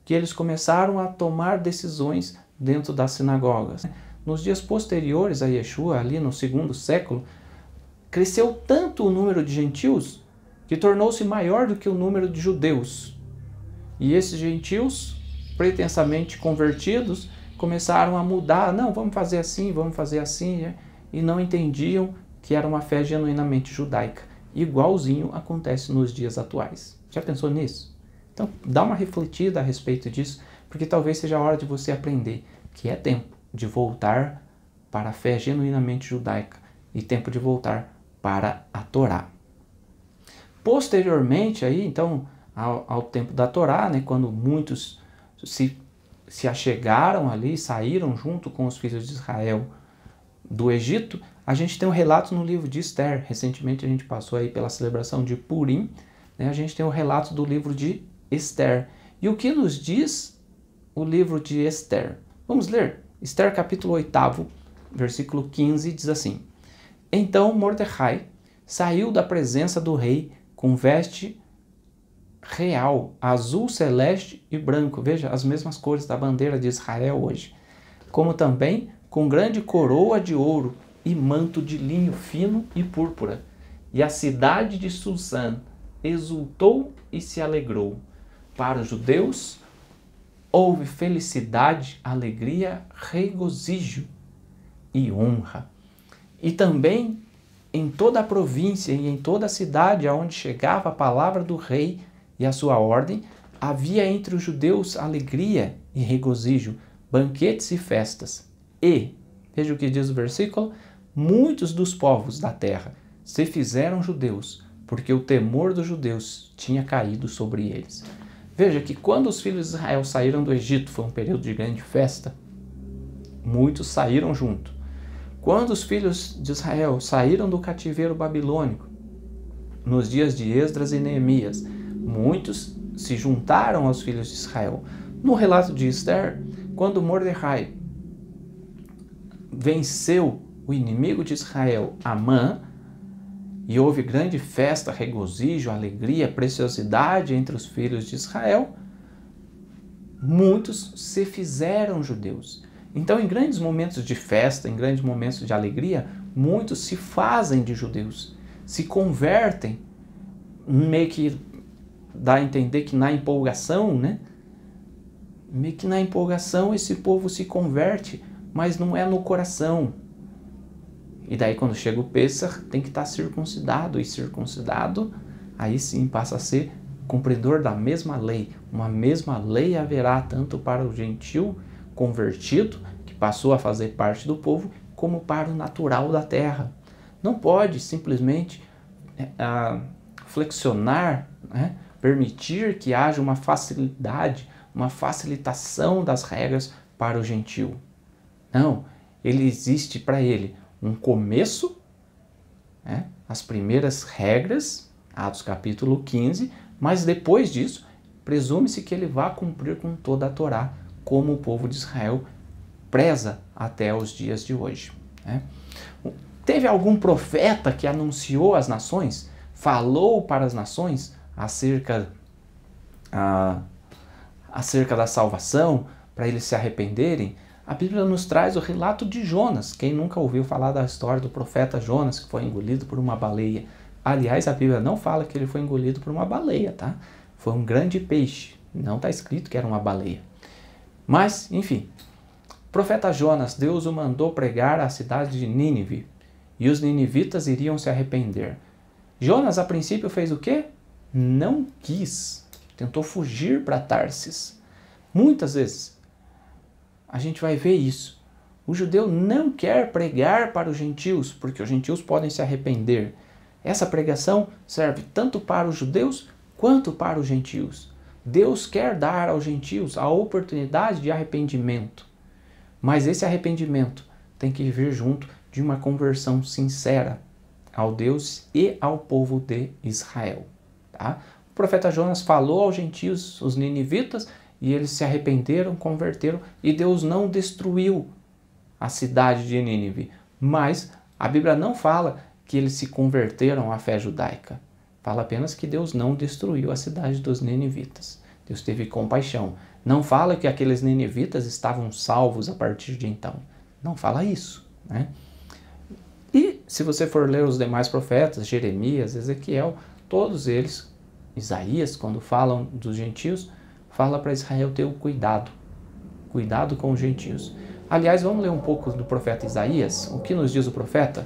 que eles começaram a tomar decisões dentro das sinagogas. Né? Nos dias posteriores a Yeshua, ali no segundo século, cresceu tanto o número de gentios que tornou-se maior do que o número de judeus. E esses gentios, pretensamente convertidos, começaram a mudar, não, vamos fazer assim, vamos fazer assim, né? e não entendiam que era uma fé genuinamente judaica. Igualzinho acontece nos dias atuais. Já pensou nisso? Então, dá uma refletida a respeito disso porque talvez seja a hora de você aprender que é tempo de voltar para a fé genuinamente judaica e tempo de voltar para a Torá. Posteriormente, aí, então, ao, ao tempo da Torá, né, quando muitos se, se achegaram ali, saíram junto com os filhos de Israel do Egito, a gente tem um relato no livro de Esther. Recentemente a gente passou aí pela celebração de Purim, né, a gente tem o um relato do livro de Esther. E o que nos diz o livro de Esther. Vamos ler? Esther, capítulo 8, versículo 15, diz assim: Então Mordecai saiu da presença do rei com veste real, azul, celeste e branco. Veja, as mesmas cores da bandeira de Israel hoje. Como também com grande coroa de ouro e manto de linho fino e púrpura. E a cidade de Susã exultou e se alegrou. Para os judeus, houve felicidade, alegria, regozijo e honra. E também em toda a província e em toda a cidade aonde chegava a palavra do rei e a sua ordem, havia entre os judeus alegria e regozijo, banquetes e festas. E, veja o que diz o versículo: muitos dos povos da terra se fizeram judeus, porque o temor dos judeus tinha caído sobre eles. Veja que quando os filhos de Israel saíram do Egito, foi um período de grande festa, muitos saíram junto. Quando os filhos de Israel saíram do cativeiro babilônico, nos dias de Esdras e Neemias, muitos se juntaram aos filhos de Israel. No relato de Esther, quando Mordecai venceu o inimigo de Israel, Amã, e houve grande festa, regozijo, alegria, preciosidade entre os filhos de Israel. Muitos se fizeram judeus. Então, em grandes momentos de festa, em grandes momentos de alegria, muitos se fazem de judeus, se convertem, meio que dá a entender que na empolgação, né? Meio que na empolgação esse povo se converte, mas não é no coração, e daí quando chega o Pêssar, tem que estar tá circuncidado, e circuncidado, aí sim passa a ser cumpridor da mesma lei. Uma mesma lei haverá tanto para o gentil convertido, que passou a fazer parte do povo, como para o natural da terra. Não pode simplesmente né, flexionar, né? permitir que haja uma facilidade, uma facilitação das regras para o gentil. Não, ele existe para ele um começo, né? as primeiras regras, Atos capítulo 15, mas depois disso, presume-se que ele vá cumprir com toda a Torá, como o povo de Israel preza até os dias de hoje. Né? Teve algum profeta que anunciou às nações, falou para as nações acerca, ah, acerca da salvação, para eles se arrependerem? a Bíblia nos traz o relato de Jonas. Quem nunca ouviu falar da história do profeta Jonas, que foi engolido por uma baleia? Aliás, a Bíblia não fala que ele foi engolido por uma baleia, tá? Foi um grande peixe. Não está escrito que era uma baleia. Mas, enfim, profeta Jonas, Deus o mandou pregar à cidade de Nínive, e os ninivitas iriam se arrepender. Jonas, a princípio, fez o quê? Não quis. Tentou fugir para Tarsis. Muitas vezes a gente vai ver isso. O judeu não quer pregar para os gentios, porque os gentios podem se arrepender. Essa pregação serve tanto para os judeus quanto para os gentios. Deus quer dar aos gentios a oportunidade de arrependimento. Mas esse arrependimento tem que vir junto de uma conversão sincera ao Deus e ao povo de Israel. Tá? O profeta Jonas falou aos gentios, os ninivitas, e eles se arrependeram, converteram, e Deus não destruiu a cidade de Nínive. Mas a Bíblia não fala que eles se converteram à fé judaica. Fala apenas que Deus não destruiu a cidade dos ninivitas. Deus teve compaixão. Não fala que aqueles ninivitas estavam salvos a partir de então. Não fala isso. Né? E se você for ler os demais profetas, Jeremias, Ezequiel, todos eles, Isaías, quando falam dos gentios, fala para Israel ter o cuidado, cuidado com os gentios. Aliás, vamos ler um pouco do profeta Isaías, o que nos diz o profeta?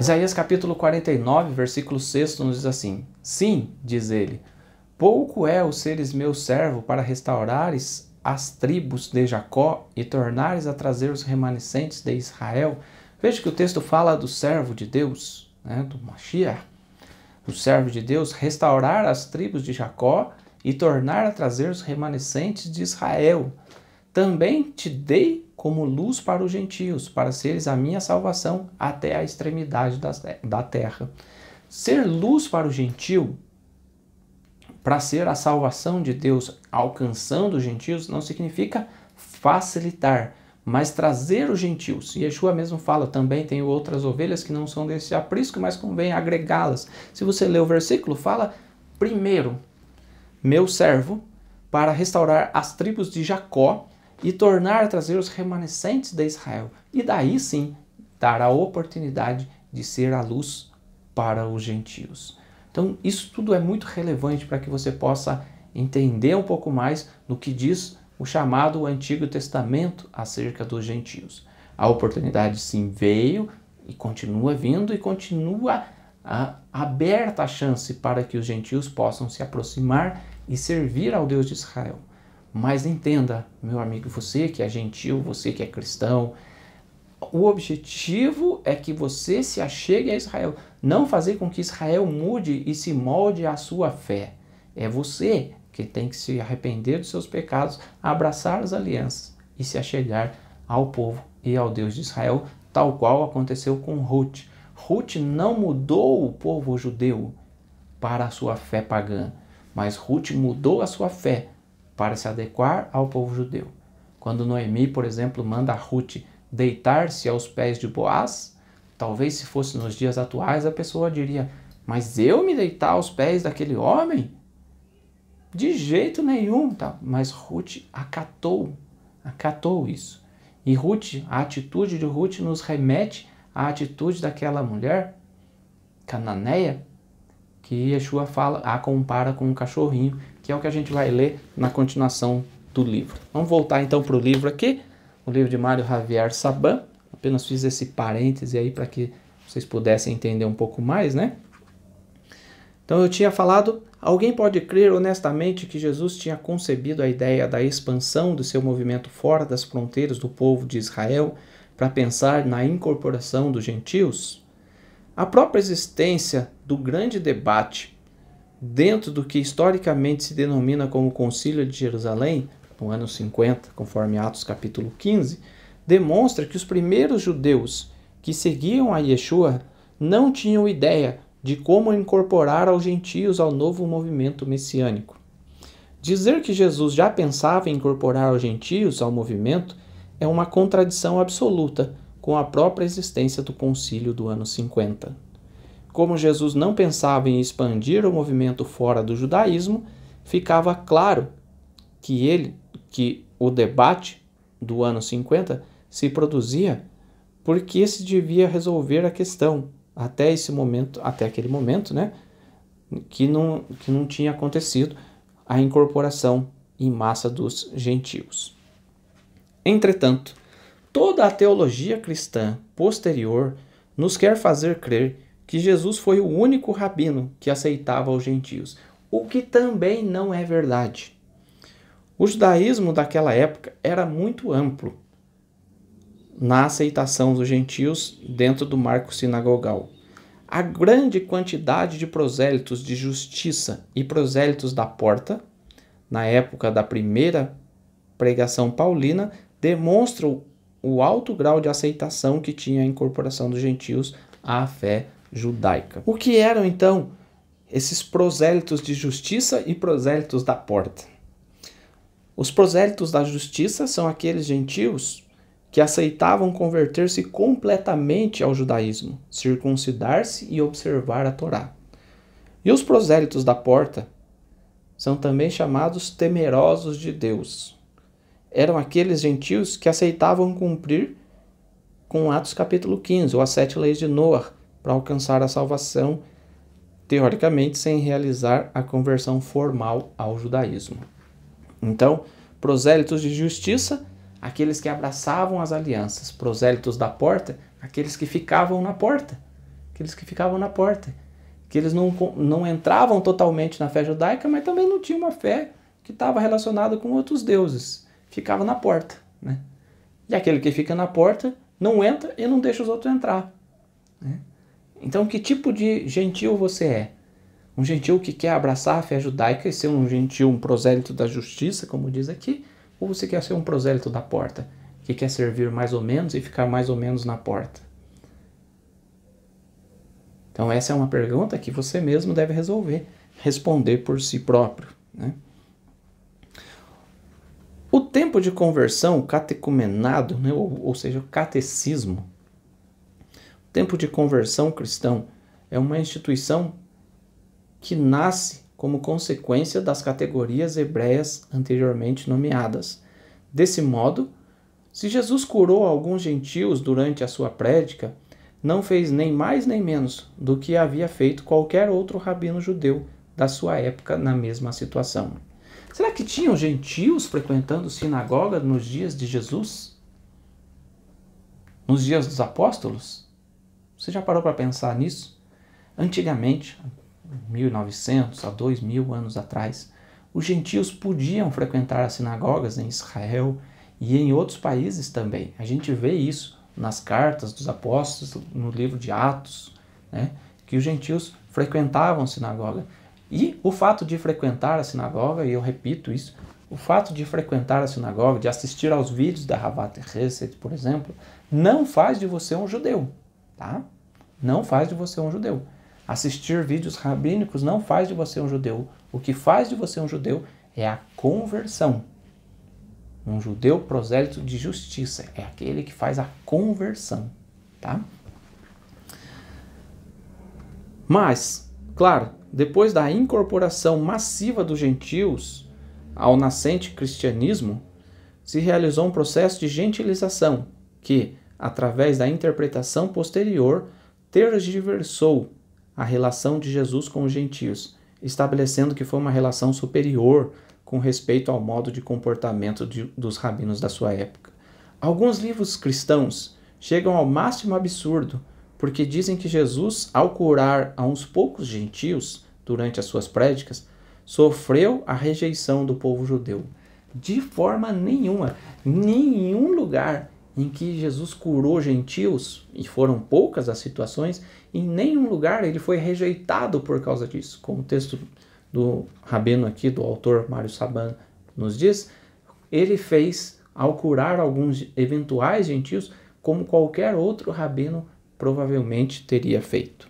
Isaías capítulo 49, versículo 6 nos diz assim: Sim, diz ele, pouco é o seres meu servo para restaurares as tribos de Jacó e tornares a trazer os remanescentes de Israel. Veja que o texto fala do servo de Deus, né, do Mashiach, do servo de Deus restaurar as tribos de Jacó e tornar a trazer os remanescentes de Israel. Também te dei como luz para os gentios, para seres a minha salvação até a extremidade da terra. Ser luz para o gentio, para ser a salvação de Deus alcançando os gentios, não significa facilitar, mas trazer os gentios. E Yeshua mesmo fala, também tenho outras ovelhas que não são desse aprisco, mas convém agregá-las. Se você ler o versículo, fala primeiro, meu servo, para restaurar as tribos de Jacó e tornar trazer os remanescentes de Israel. E daí sim dar a oportunidade de ser a luz para os gentios. Então, isso tudo é muito relevante para que você possa entender um pouco mais do que diz o chamado Antigo Testamento acerca dos gentios. A oportunidade sim veio e continua vindo e continua a, aberta a chance para que os gentios possam se aproximar e servir ao Deus de Israel. Mas entenda, meu amigo, você que é gentil, você que é cristão, o objetivo é que você se achegue a Israel, não fazer com que Israel mude e se molde à sua fé. É você que tem que se arrepender dos seus pecados, abraçar as alianças e se achegar ao povo e ao Deus de Israel, tal qual aconteceu com Ruth. Ruth não mudou o povo judeu para a sua fé pagã mas Ruth mudou a sua fé para se adequar ao povo judeu. Quando Noemi, por exemplo, manda Ruth deitar-se aos pés de Boaz, talvez se fosse nos dias atuais a pessoa diria: Mas eu me deitar aos pés daquele homem? De jeito nenhum. Tá? Mas Ruth acatou, acatou isso. E Ruth, a atitude de Ruth nos remete à atitude daquela mulher cananeia que Yeshua fala, a ah, compara com um cachorrinho, que é o que a gente vai ler na continuação do livro. Vamos voltar então para o livro aqui, o livro de Mário Javier Saban. Apenas fiz esse parêntese aí para que vocês pudessem entender um pouco mais, né? Então eu tinha falado, alguém pode crer honestamente que Jesus tinha concebido a ideia da expansão do seu movimento fora das fronteiras do povo de Israel para pensar na incorporação dos gentios? A própria existência do grande debate dentro do que historicamente se denomina como Concílio de Jerusalém, no ano 50, conforme Atos capítulo 15, demonstra que os primeiros judeus que seguiam a Yeshua não tinham ideia de como incorporar aos gentios ao novo movimento messiânico. Dizer que Jesus já pensava em incorporar aos gentios ao movimento é uma contradição absoluta, com a própria existência do concílio do ano 50. Como Jesus não pensava em expandir o movimento fora do judaísmo, ficava claro que ele, que o debate do ano 50 se produzia porque se devia resolver a questão até esse momento, até aquele momento, né, que não, que não tinha acontecido a incorporação em massa dos gentios. Entretanto, Toda a teologia cristã posterior nos quer fazer crer que Jesus foi o único rabino que aceitava os gentios, o que também não é verdade. O judaísmo daquela época era muito amplo na aceitação dos gentios dentro do marco sinagogal. A grande quantidade de prosélitos de justiça e prosélitos da porta, na época da primeira pregação paulina, demonstram o alto grau de aceitação que tinha a incorporação dos gentios à fé judaica. O que eram então esses prosélitos de justiça e prosélitos da porta? Os prosélitos da justiça são aqueles gentios que aceitavam converter-se completamente ao judaísmo, circuncidar-se e observar a Torá. E os prosélitos da porta são também chamados temerosos de Deus, eram aqueles gentios que aceitavam cumprir com Atos capítulo 15, ou as sete leis de Noar, para alcançar a salvação, teoricamente, sem realizar a conversão formal ao judaísmo. Então, prosélitos de justiça, aqueles que abraçavam as alianças, prosélitos da porta, aqueles que ficavam na porta, aqueles que ficavam na porta, que eles não, não entravam totalmente na fé judaica, mas também não tinham uma fé que estava relacionada com outros deuses ficava na porta, né? E aquele que fica na porta não entra e não deixa os outros entrar. Né? Então, que tipo de gentil você é? Um gentil que quer abraçar a fé judaica e ser um gentil, um prosélito da justiça, como diz aqui, ou você quer ser um prosélito da porta, que quer servir mais ou menos e ficar mais ou menos na porta? Então, essa é uma pergunta que você mesmo deve resolver, responder por si próprio. Né? O tempo de conversão, catecumenado, né, ou, ou seja, catecismo, o tempo de conversão cristão é uma instituição que nasce como consequência das categorias hebreias anteriormente nomeadas. Desse modo, se Jesus curou alguns gentios durante a sua prédica, não fez nem mais nem menos do que havia feito qualquer outro rabino judeu da sua época na mesma situação. Será que tinham gentios frequentando sinagoga nos dias de Jesus? Nos dias dos apóstolos? Você já parou para pensar nisso? Antigamente, 1900 a 2000 anos atrás, os gentios podiam frequentar as sinagogas em Israel e em outros países também. A gente vê isso nas cartas dos apóstolos, no livro de Atos, né? que os gentios frequentavam sinagoga. E o fato de frequentar a sinagoga, e eu repito isso, o fato de frequentar a sinagoga, de assistir aos vídeos da Havat Hesed, por exemplo, não faz de você um judeu, tá? Não faz de você um judeu. Assistir vídeos rabínicos não faz de você um judeu. O que faz de você um judeu é a conversão. Um judeu prosélito de justiça é aquele que faz a conversão, tá? Mas, claro, depois da incorporação massiva dos gentios ao nascente cristianismo, se realizou um processo de gentilização que, através da interpretação posterior, tergiversou a relação de Jesus com os gentios, estabelecendo que foi uma relação superior com respeito ao modo de comportamento de, dos rabinos da sua época. Alguns livros cristãos chegam ao máximo absurdo porque dizem que Jesus, ao curar a uns poucos gentios durante as suas prédicas, sofreu a rejeição do povo judeu. De forma nenhuma, nenhum lugar em que Jesus curou gentios, e foram poucas as situações, em nenhum lugar ele foi rejeitado por causa disso. Como o texto do rabino aqui, do autor Mário Saban, nos diz, ele fez, ao curar alguns eventuais gentios, como qualquer outro rabino provavelmente teria feito.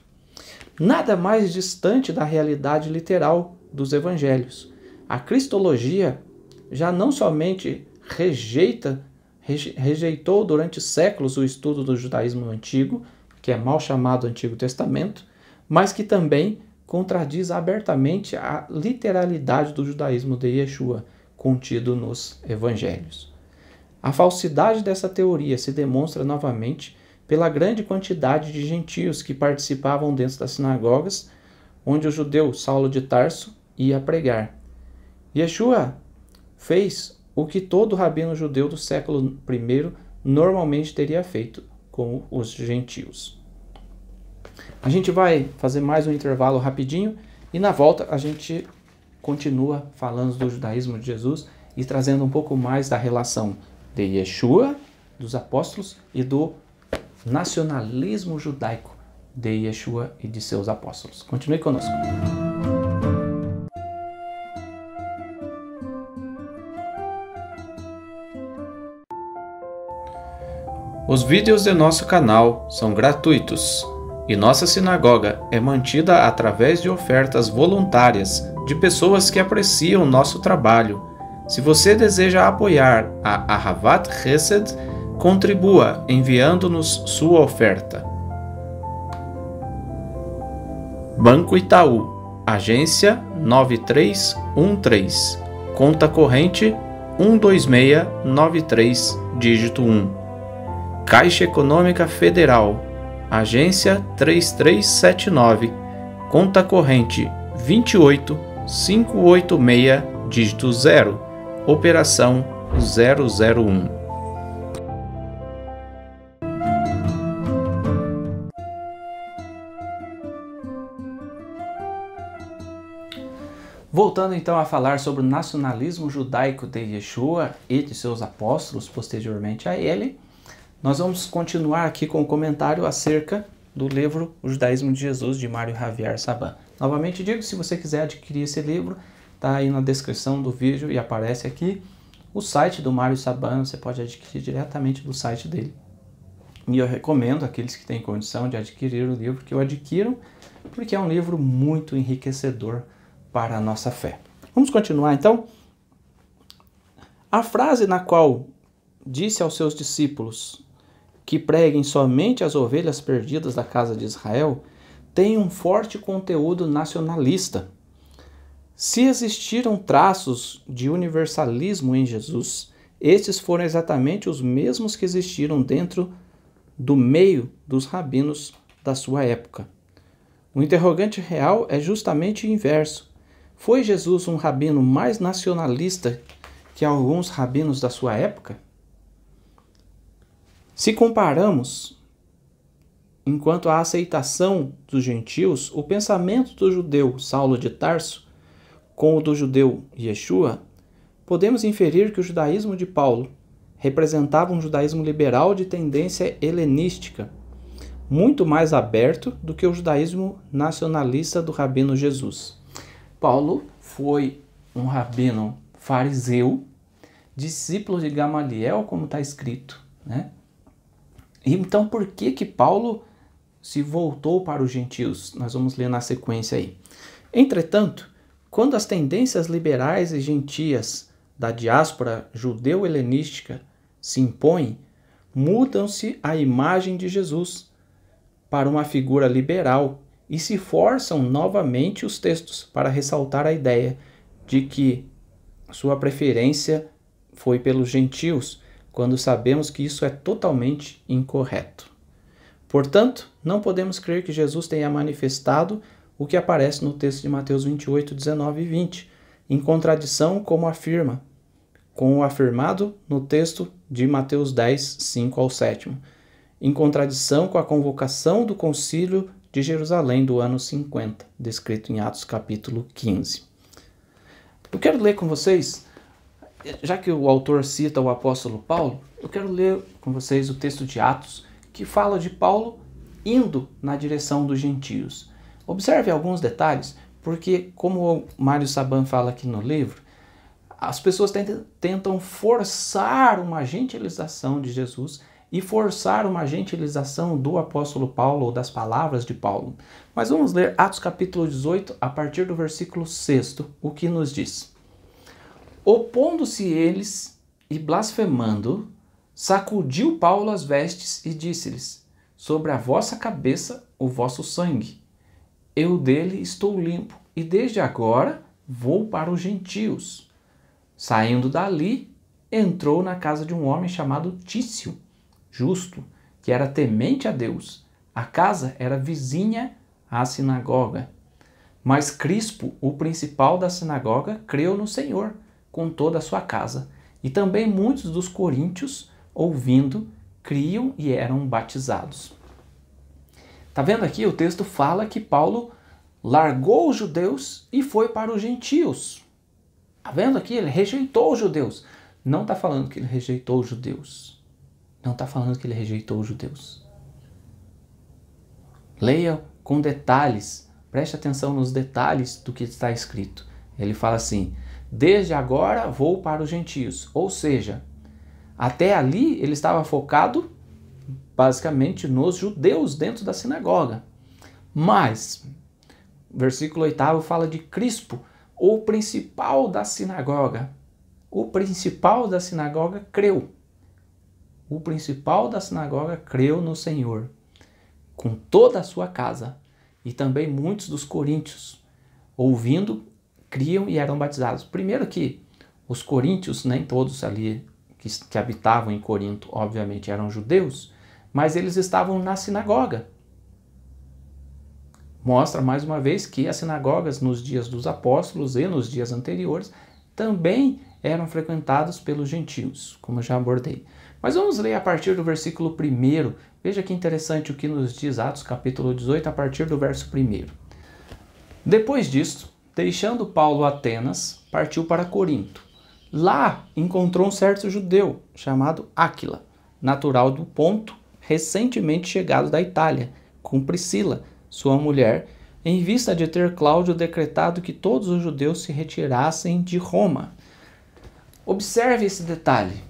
Nada mais distante da realidade literal dos evangelhos. A cristologia já não somente rejeita rejeitou durante séculos o estudo do judaísmo antigo, que é mal chamado Antigo Testamento, mas que também contradiz abertamente a literalidade do judaísmo de Yeshua, contido nos evangelhos. A falsidade dessa teoria se demonstra novamente pela grande quantidade de gentios que participavam dentro das sinagogas, onde o judeu Saulo de Tarso ia pregar. Yeshua fez o que todo rabino judeu do século I normalmente teria feito com os gentios. A gente vai fazer mais um intervalo rapidinho e na volta a gente continua falando do judaísmo de Jesus e trazendo um pouco mais da relação de Yeshua, dos apóstolos e do nacionalismo judaico de Yeshua e de seus apóstolos. Continue conosco. Os vídeos de nosso canal são gratuitos e nossa sinagoga é mantida através de ofertas voluntárias de pessoas que apreciam nosso trabalho. Se você deseja apoiar a Ahavat Chesed, contribua enviando-nos sua oferta. Banco Itaú, agência 9313, conta corrente 12693, dígito 1. Caixa Econômica Federal, agência 3379, conta corrente 28586, dígito 0, operação 001. Voltando então a falar sobre o nacionalismo judaico de Yeshua e de seus apóstolos posteriormente a ele, nós vamos continuar aqui com o um comentário acerca do livro O Judaísmo de Jesus, de Mário Javier Saban. Novamente digo, se você quiser adquirir esse livro, está aí na descrição do vídeo e aparece aqui o site do Mário Saban, você pode adquirir diretamente do site dele. E eu recomendo aqueles que têm condição de adquirir o livro que o adquiram, porque é um livro muito enriquecedor para a nossa fé. Vamos continuar então? A frase na qual disse aos seus discípulos que preguem somente as ovelhas perdidas da casa de Israel tem um forte conteúdo nacionalista. Se existiram traços de universalismo em Jesus, estes foram exatamente os mesmos que existiram dentro do meio dos rabinos da sua época. O interrogante real é justamente o inverso. Foi Jesus um rabino mais nacionalista que alguns rabinos da sua época? Se comparamos, enquanto a aceitação dos gentios, o pensamento do judeu Saulo de Tarso com o do judeu Yeshua, podemos inferir que o judaísmo de Paulo representava um judaísmo liberal de tendência helenística, muito mais aberto do que o judaísmo nacionalista do rabino Jesus. Paulo foi um rabino fariseu, discípulo de Gamaliel, como está escrito, né? Então, por que que Paulo se voltou para os gentios? Nós vamos ler na sequência aí. Entretanto, quando as tendências liberais e gentias da diáspora judeu-helenística se impõem, mudam-se a imagem de Jesus para uma figura liberal e se forçam novamente os textos para ressaltar a ideia de que sua preferência foi pelos gentios, quando sabemos que isso é totalmente incorreto. Portanto, não podemos crer que Jesus tenha manifestado o que aparece no texto de Mateus 28, 19 e 20, em contradição como afirma, com o afirmado no texto de Mateus 10, 5 ao 7, em contradição com a convocação do concílio de Jerusalém do ano 50, descrito em Atos capítulo 15. Eu quero ler com vocês, já que o autor cita o apóstolo Paulo, eu quero ler com vocês o texto de Atos que fala de Paulo indo na direção dos gentios. Observe alguns detalhes, porque, como o Mário Saban fala aqui no livro, as pessoas tentam forçar uma gentilização de Jesus e forçar uma gentilização do apóstolo Paulo ou das palavras de Paulo. Mas vamos ler Atos capítulo 18, a partir do versículo 6, o que nos diz: Opondo-se eles e blasfemando, sacudiu Paulo as vestes e disse-lhes: Sobre a vossa cabeça o vosso sangue. Eu dele estou limpo, e desde agora vou para os gentios. Saindo dali, entrou na casa de um homem chamado Tício justo, que era temente a Deus. A casa era vizinha à sinagoga. Mas Crispo, o principal da sinagoga, creu no Senhor com toda a sua casa. E também muitos dos coríntios, ouvindo, criam e eram batizados. Tá vendo aqui? O texto fala que Paulo largou os judeus e foi para os gentios. Tá vendo aqui? Ele rejeitou os judeus. Não está falando que ele rejeitou os judeus não está falando que ele rejeitou os judeus. Leia com detalhes, preste atenção nos detalhes do que está escrito. Ele fala assim: Desde agora vou para os gentios. Ou seja, até ali ele estava focado basicamente nos judeus dentro da sinagoga. Mas, versículo 8 fala de Crispo, o principal da sinagoga. O principal da sinagoga creu o principal da sinagoga creu no Senhor, com toda a sua casa, e também muitos dos coríntios, ouvindo, criam e eram batizados. Primeiro que os coríntios, nem todos ali que, que habitavam em Corinto, obviamente, eram judeus, mas eles estavam na sinagoga. Mostra mais uma vez que as sinagogas nos dias dos apóstolos e nos dias anteriores também eram frequentadas pelos gentios, como já abordei. Mas vamos ler a partir do versículo 1. Veja que interessante o que nos diz Atos capítulo 18, a partir do verso 1. Depois disto, deixando Paulo Atenas, partiu para Corinto. Lá encontrou um certo judeu chamado Áquila, natural do Ponto, recentemente chegado da Itália, com Priscila, sua mulher, em vista de ter Cláudio decretado que todos os judeus se retirassem de Roma. Observe esse detalhe.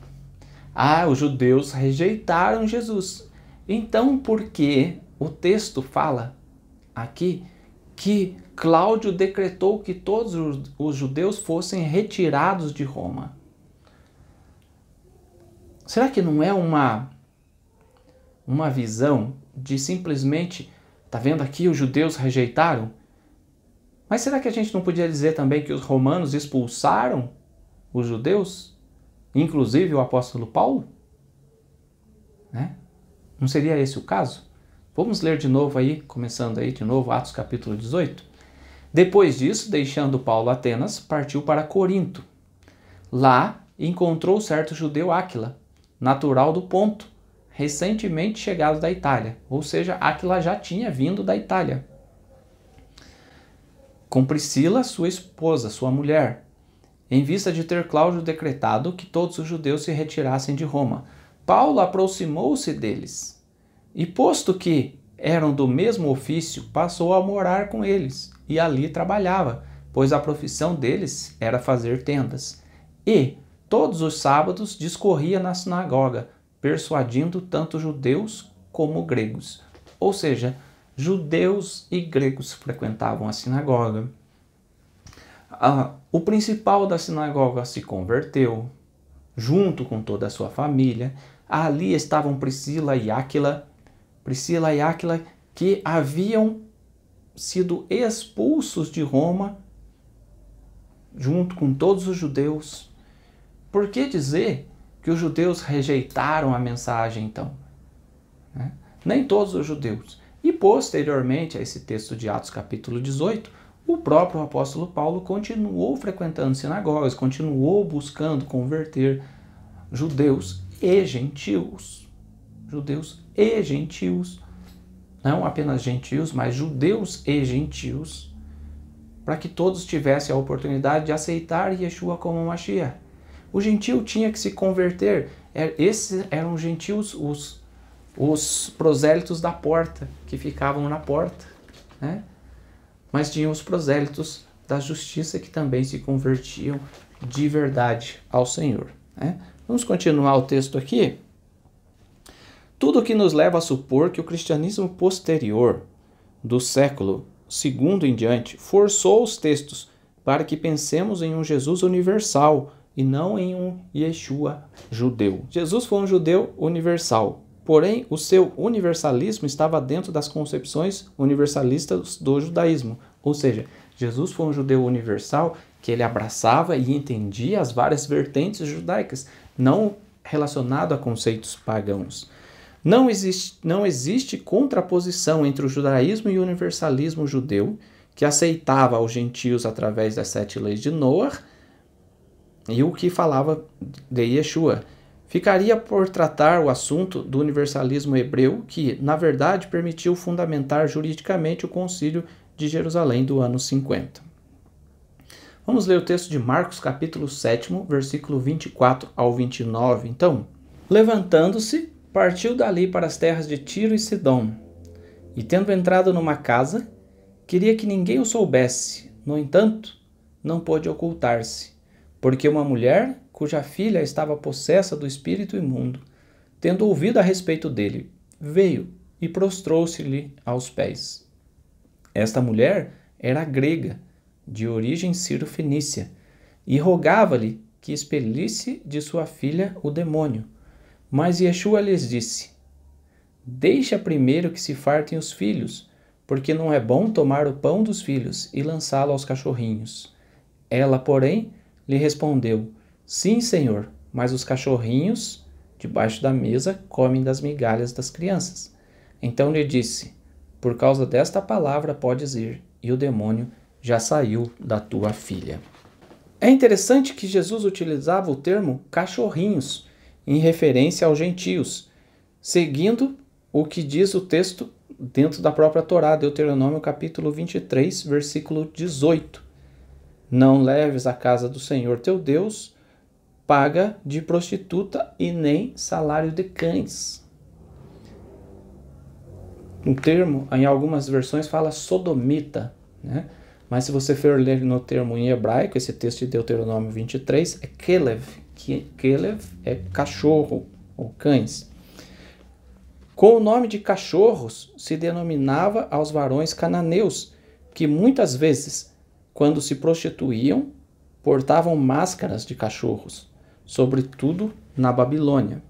Ah, os judeus rejeitaram Jesus. Então, por que o texto fala aqui que Cláudio decretou que todos os judeus fossem retirados de Roma? Será que não é uma uma visão de simplesmente, tá vendo aqui os judeus rejeitaram? Mas será que a gente não podia dizer também que os romanos expulsaram os judeus? inclusive o apóstolo Paulo? Né? Não seria esse o caso? Vamos ler de novo aí, começando aí de novo, Atos capítulo 18. Depois disso, deixando Paulo Atenas, partiu para Corinto. Lá encontrou certo judeu Áquila, natural do Ponto, recentemente chegado da Itália, ou seja, Áquila já tinha vindo da Itália. Com Priscila, sua esposa, sua mulher, em vista de ter Cláudio decretado que todos os judeus se retirassem de Roma. Paulo aproximou-se deles e, posto que eram do mesmo ofício, passou a morar com eles e ali trabalhava, pois a profissão deles era fazer tendas. E, todos os sábados, discorria na sinagoga, persuadindo tanto judeus como gregos. Ou seja, judeus e gregos frequentavam a sinagoga. Ah, o principal da sinagoga se converteu, junto com toda a sua família. Ali estavam Priscila e Áquila, Priscila e Áquila que haviam sido expulsos de Roma, junto com todos os judeus. Por que dizer que os judeus rejeitaram a mensagem então? Né? Nem todos os judeus. E posteriormente a esse texto de Atos capítulo 18, o próprio apóstolo Paulo continuou frequentando sinagogas, continuou buscando converter judeus e gentios. Judeus e gentios. Não apenas gentios, mas judeus e gentios. Para que todos tivessem a oportunidade de aceitar Yeshua como Mashiach. O gentio tinha que se converter. É, esses eram gentios, os, os prosélitos da porta, que ficavam na porta. Né? Mas tinham os prosélitos da justiça que também se convertiam de verdade ao Senhor. Né? Vamos continuar o texto aqui. Tudo o que nos leva a supor que o cristianismo posterior, do século segundo em diante, forçou os textos para que pensemos em um Jesus universal e não em um Yeshua judeu. Jesus foi um judeu universal, Porém, o seu universalismo estava dentro das concepções universalistas do judaísmo, ou seja, Jesus foi um judeu universal que ele abraçava e entendia as várias vertentes judaicas, não relacionado a conceitos pagãos. Não existe, não existe contraposição entre o judaísmo e o universalismo judeu, que aceitava os gentios através das sete leis de Noah, e o que falava de Yeshua, Ficaria por tratar o assunto do universalismo hebreu, que, na verdade, permitiu fundamentar juridicamente o Concílio de Jerusalém do ano 50. Vamos ler o texto de Marcos, capítulo 7, versículo 24 ao 29. Então, levantando-se, partiu dali para as terras de Tiro e Sidom. E tendo entrado numa casa, queria que ninguém o soubesse. No entanto, não pôde ocultar-se, porque uma mulher cuja filha estava possessa do espírito imundo, tendo ouvido a respeito dele, veio e prostrou-se-lhe aos pés. Esta mulher era grega, de origem sírio-fenícia, e rogava-lhe que expelisse de sua filha o demônio. Mas Yeshua lhes disse: Deixa primeiro que se fartem os filhos, porque não é bom tomar o pão dos filhos e lançá-lo aos cachorrinhos. Ela, porém, lhe respondeu: Sim, senhor, mas os cachorrinhos debaixo da mesa comem das migalhas das crianças. Então lhe disse: Por causa desta palavra podes ir, e o demônio já saiu da tua filha. É interessante que Jesus utilizava o termo cachorrinhos em referência aos gentios, seguindo o que diz o texto dentro da própria Torá, Deuteronômio capítulo 23, versículo 18. Não leves a casa do Senhor teu Deus paga de prostituta e nem salário de cães. Um termo, em algumas versões, fala sodomita, né? Mas se você for ler no termo em hebraico, esse texto de Deuteronômio 23 é kelev, que kelev é cachorro ou cães. Com o nome de cachorros se denominava aos varões cananeus, que muitas vezes, quando se prostituíam, portavam máscaras de cachorros sobretudo na Babilônia.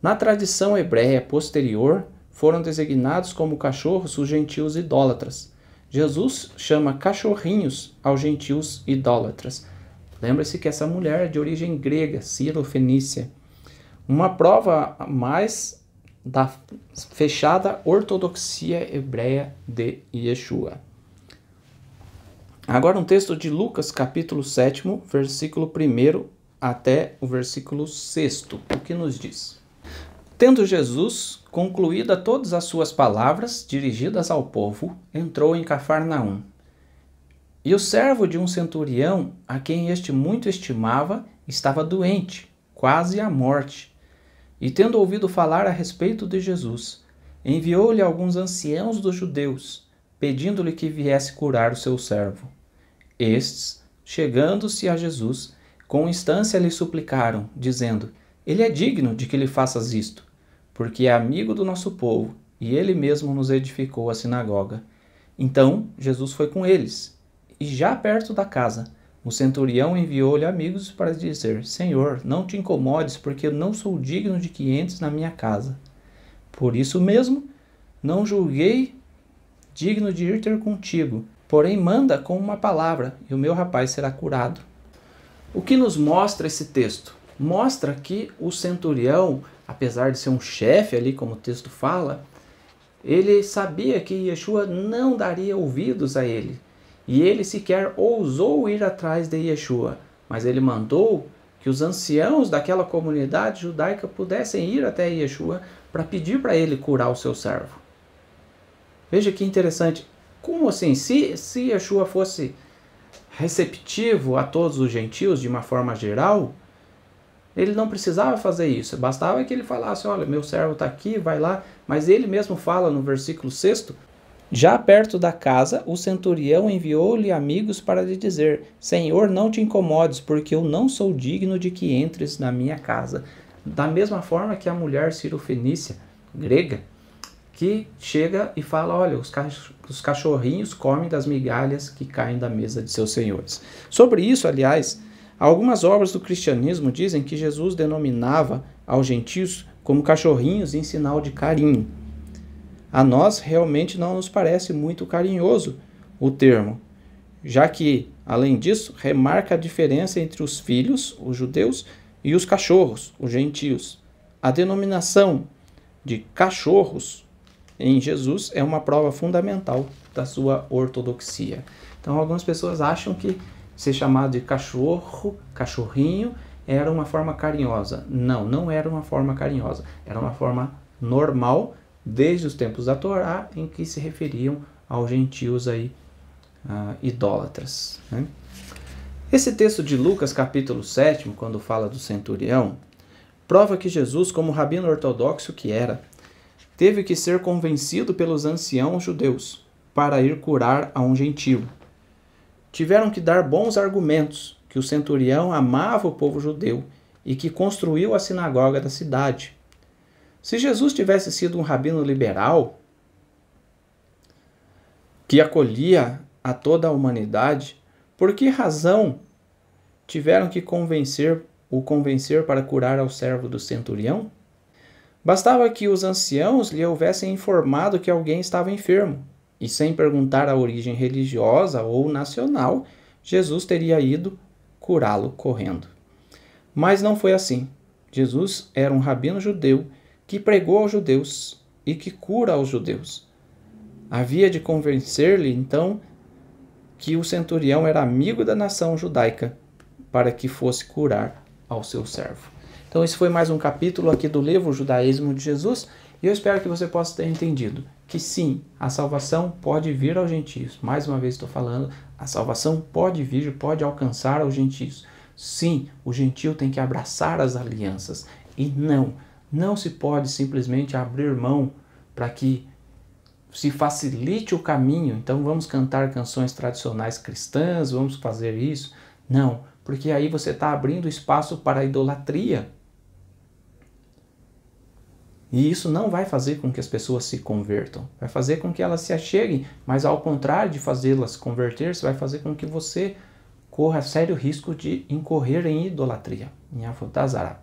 Na tradição hebreia posterior, foram designados como cachorros os gentios idólatras. Jesus chama cachorrinhos aos gentios idólatras. Lembre-se que essa mulher é de origem grega, ciro fenícia Uma prova mais da fechada ortodoxia hebreia de Yeshua. Agora um texto de Lucas, capítulo 7, versículo 1 até o versículo 6, o que nos diz: Tendo Jesus concluída todas as suas palavras dirigidas ao povo, entrou em Cafarnaum. E o servo de um centurião, a quem este muito estimava, estava doente, quase à morte. E tendo ouvido falar a respeito de Jesus, enviou-lhe alguns anciãos dos judeus, pedindo-lhe que viesse curar o seu servo. Estes, chegando-se a Jesus, com instância lhe suplicaram, dizendo: Ele é digno de que lhe faças isto, porque é amigo do nosso povo, e ele mesmo nos edificou a sinagoga. Então Jesus foi com eles, e já perto da casa, o centurião enviou-lhe amigos para dizer: Senhor, não te incomodes, porque eu não sou digno de que entres na minha casa. Por isso mesmo, não julguei digno de ir ter contigo, porém manda com uma palavra, e o meu rapaz será curado. O que nos mostra esse texto? Mostra que o centurião, apesar de ser um chefe ali, como o texto fala, ele sabia que Yeshua não daria ouvidos a ele. E ele sequer ousou ir atrás de Yeshua, mas ele mandou que os anciãos daquela comunidade judaica pudessem ir até Yeshua para pedir para ele curar o seu servo. Veja que interessante. Como assim? Se, se Yeshua fosse receptivo a todos os gentios de uma forma geral, ele não precisava fazer isso, bastava que ele falasse: Olha, meu servo está aqui, vai lá. Mas ele mesmo fala no versículo 6: Já perto da casa, o centurião enviou-lhe amigos para lhe dizer: Senhor, não te incomodes, porque eu não sou digno de que entres na minha casa. Da mesma forma que a mulher cirofenícia grega que chega e fala: olha, os, cach os cachorrinhos comem das migalhas que caem da mesa de seus senhores. Sobre isso, aliás, algumas obras do cristianismo dizem que Jesus denominava aos gentios como cachorrinhos em sinal de carinho. A nós realmente não nos parece muito carinhoso o termo, já que, além disso, remarca a diferença entre os filhos, os judeus, e os cachorros, os gentios. A denominação de cachorros em Jesus é uma prova fundamental da sua ortodoxia. Então, algumas pessoas acham que ser chamado de cachorro, cachorrinho, era uma forma carinhosa. Não, não era uma forma carinhosa. Era uma forma normal desde os tempos da Torá em que se referiam aos gentios aí uh, idólatras. Né? Esse texto de Lucas capítulo 7, quando fala do centurião, prova que Jesus, como rabino ortodoxo que era, teve que ser convencido pelos anciãos judeus para ir curar a um gentio. Tiveram que dar bons argumentos que o centurião amava o povo judeu e que construiu a sinagoga da cidade. Se Jesus tivesse sido um rabino liberal, que acolhia a toda a humanidade, por que razão tiveram que convencer o convencer para curar ao servo do centurião? Bastava que os anciãos lhe houvessem informado que alguém estava enfermo, e sem perguntar a origem religiosa ou nacional, Jesus teria ido curá-lo correndo. Mas não foi assim. Jesus era um rabino judeu que pregou aos judeus e que cura aos judeus. Havia de convencer-lhe, então, que o centurião era amigo da nação judaica para que fosse curar ao seu servo. Então, esse foi mais um capítulo aqui do livro Judaísmo de Jesus. E eu espero que você possa ter entendido que sim, a salvação pode vir aos gentios. Mais uma vez estou falando, a salvação pode vir, pode alcançar aos gentios. Sim, o gentio tem que abraçar as alianças. E não, não se pode simplesmente abrir mão para que se facilite o caminho. Então vamos cantar canções tradicionais cristãs, vamos fazer isso. Não, porque aí você está abrindo espaço para a idolatria. E isso não vai fazer com que as pessoas se convertam, vai fazer com que elas se acheguem, mas ao contrário de fazê-las converter-se, vai fazer com que você corra sério risco de incorrer em idolatria, em afotazará.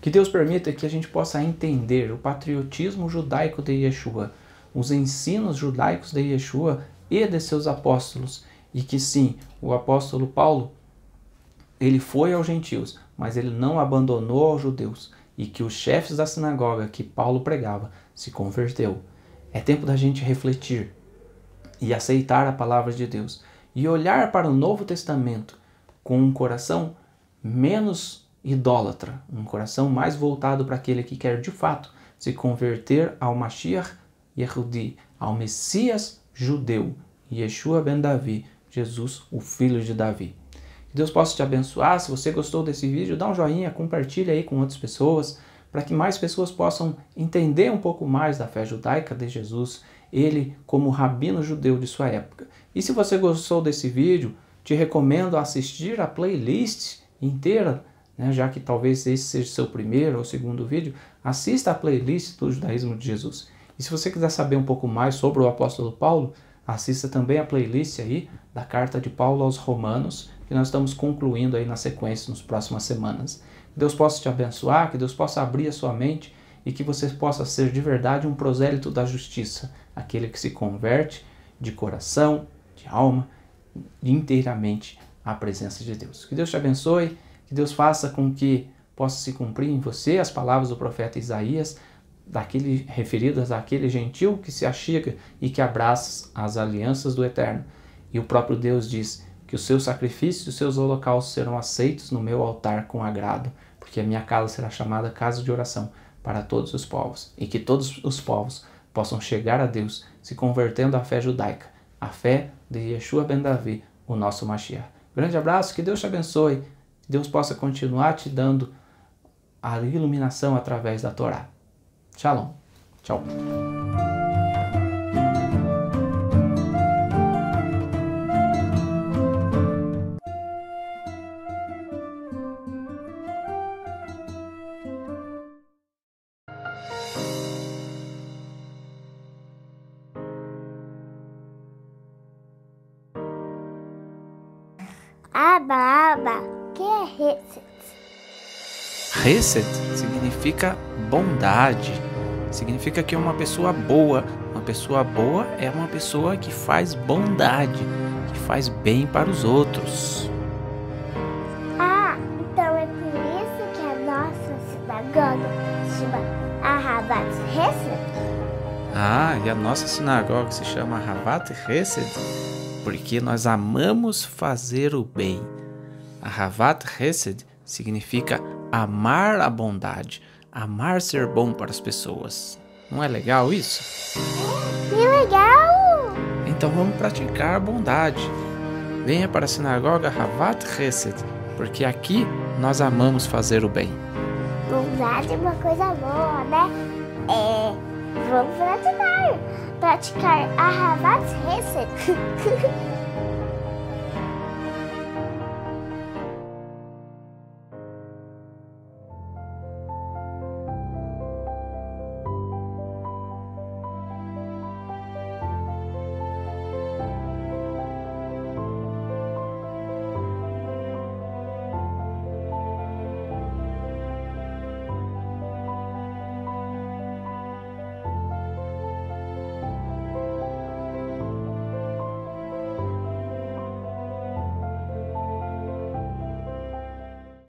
Que Deus permita que a gente possa entender o patriotismo judaico de Yeshua, os ensinos judaicos de Yeshua e de seus apóstolos, e que sim, o apóstolo Paulo, ele foi aos gentios, mas ele não abandonou aos judeus e que os chefes da sinagoga que Paulo pregava se converteu. É tempo da gente refletir e aceitar a palavra de Deus e olhar para o Novo Testamento com um coração menos idólatra, um coração mais voltado para aquele que quer de fato se converter ao Mashiach Yehudi, ao Messias judeu, Yeshua ben Davi, Jesus, o filho de Davi. Deus possa te abençoar. Se você gostou desse vídeo, dá um joinha, compartilha aí com outras pessoas, para que mais pessoas possam entender um pouco mais da fé judaica de Jesus, ele como rabino judeu de sua época. E se você gostou desse vídeo, te recomendo assistir a playlist inteira, né, já que talvez esse seja seu primeiro ou segundo vídeo, assista a playlist do Judaísmo de Jesus. E se você quiser saber um pouco mais sobre o apóstolo Paulo, assista também a playlist aí da carta de Paulo aos Romanos, que nós estamos concluindo aí na sequência, nas próximas semanas. Que Deus possa te abençoar, que Deus possa abrir a sua mente e que você possa ser de verdade um prosélito da justiça, aquele que se converte de coração, de alma, inteiramente à presença de Deus. Que Deus te abençoe, que Deus faça com que possa se cumprir em você as palavras do profeta Isaías, daquele referidas àquele gentil que se achega e que abraça as alianças do Eterno. E o próprio Deus diz: que os seus sacrifícios e os seus holocaustos serão aceitos no meu altar com agrado, porque a minha casa será chamada casa de oração para todos os povos, e que todos os povos possam chegar a Deus se convertendo à fé judaica, à fé de Yeshua ben Davi, o nosso Mashiach. Grande abraço, que Deus te abençoe, que Deus possa continuar te dando a iluminação através da Torá. Shalom. Tchau. Reset significa bondade, significa que é uma pessoa boa, uma pessoa boa é uma pessoa que faz bondade, que faz bem para os outros. Ah, então é por isso que a nossa sinagoga se chama Arrabat Hesed? Ah, e a nossa sinagoga se chama Ravat Hesed porque nós amamos fazer o bem. A Havat Hesed significa amar a bondade, amar ser bom para as pessoas. Não é legal isso? Que legal! Então vamos praticar a bondade. Venha para a sinagoga Havat Hesed, porque aqui nós amamos fazer o bem. Bondade é uma coisa boa, né? É, vamos praticar. Praticar a Havat Hesed. <laughs>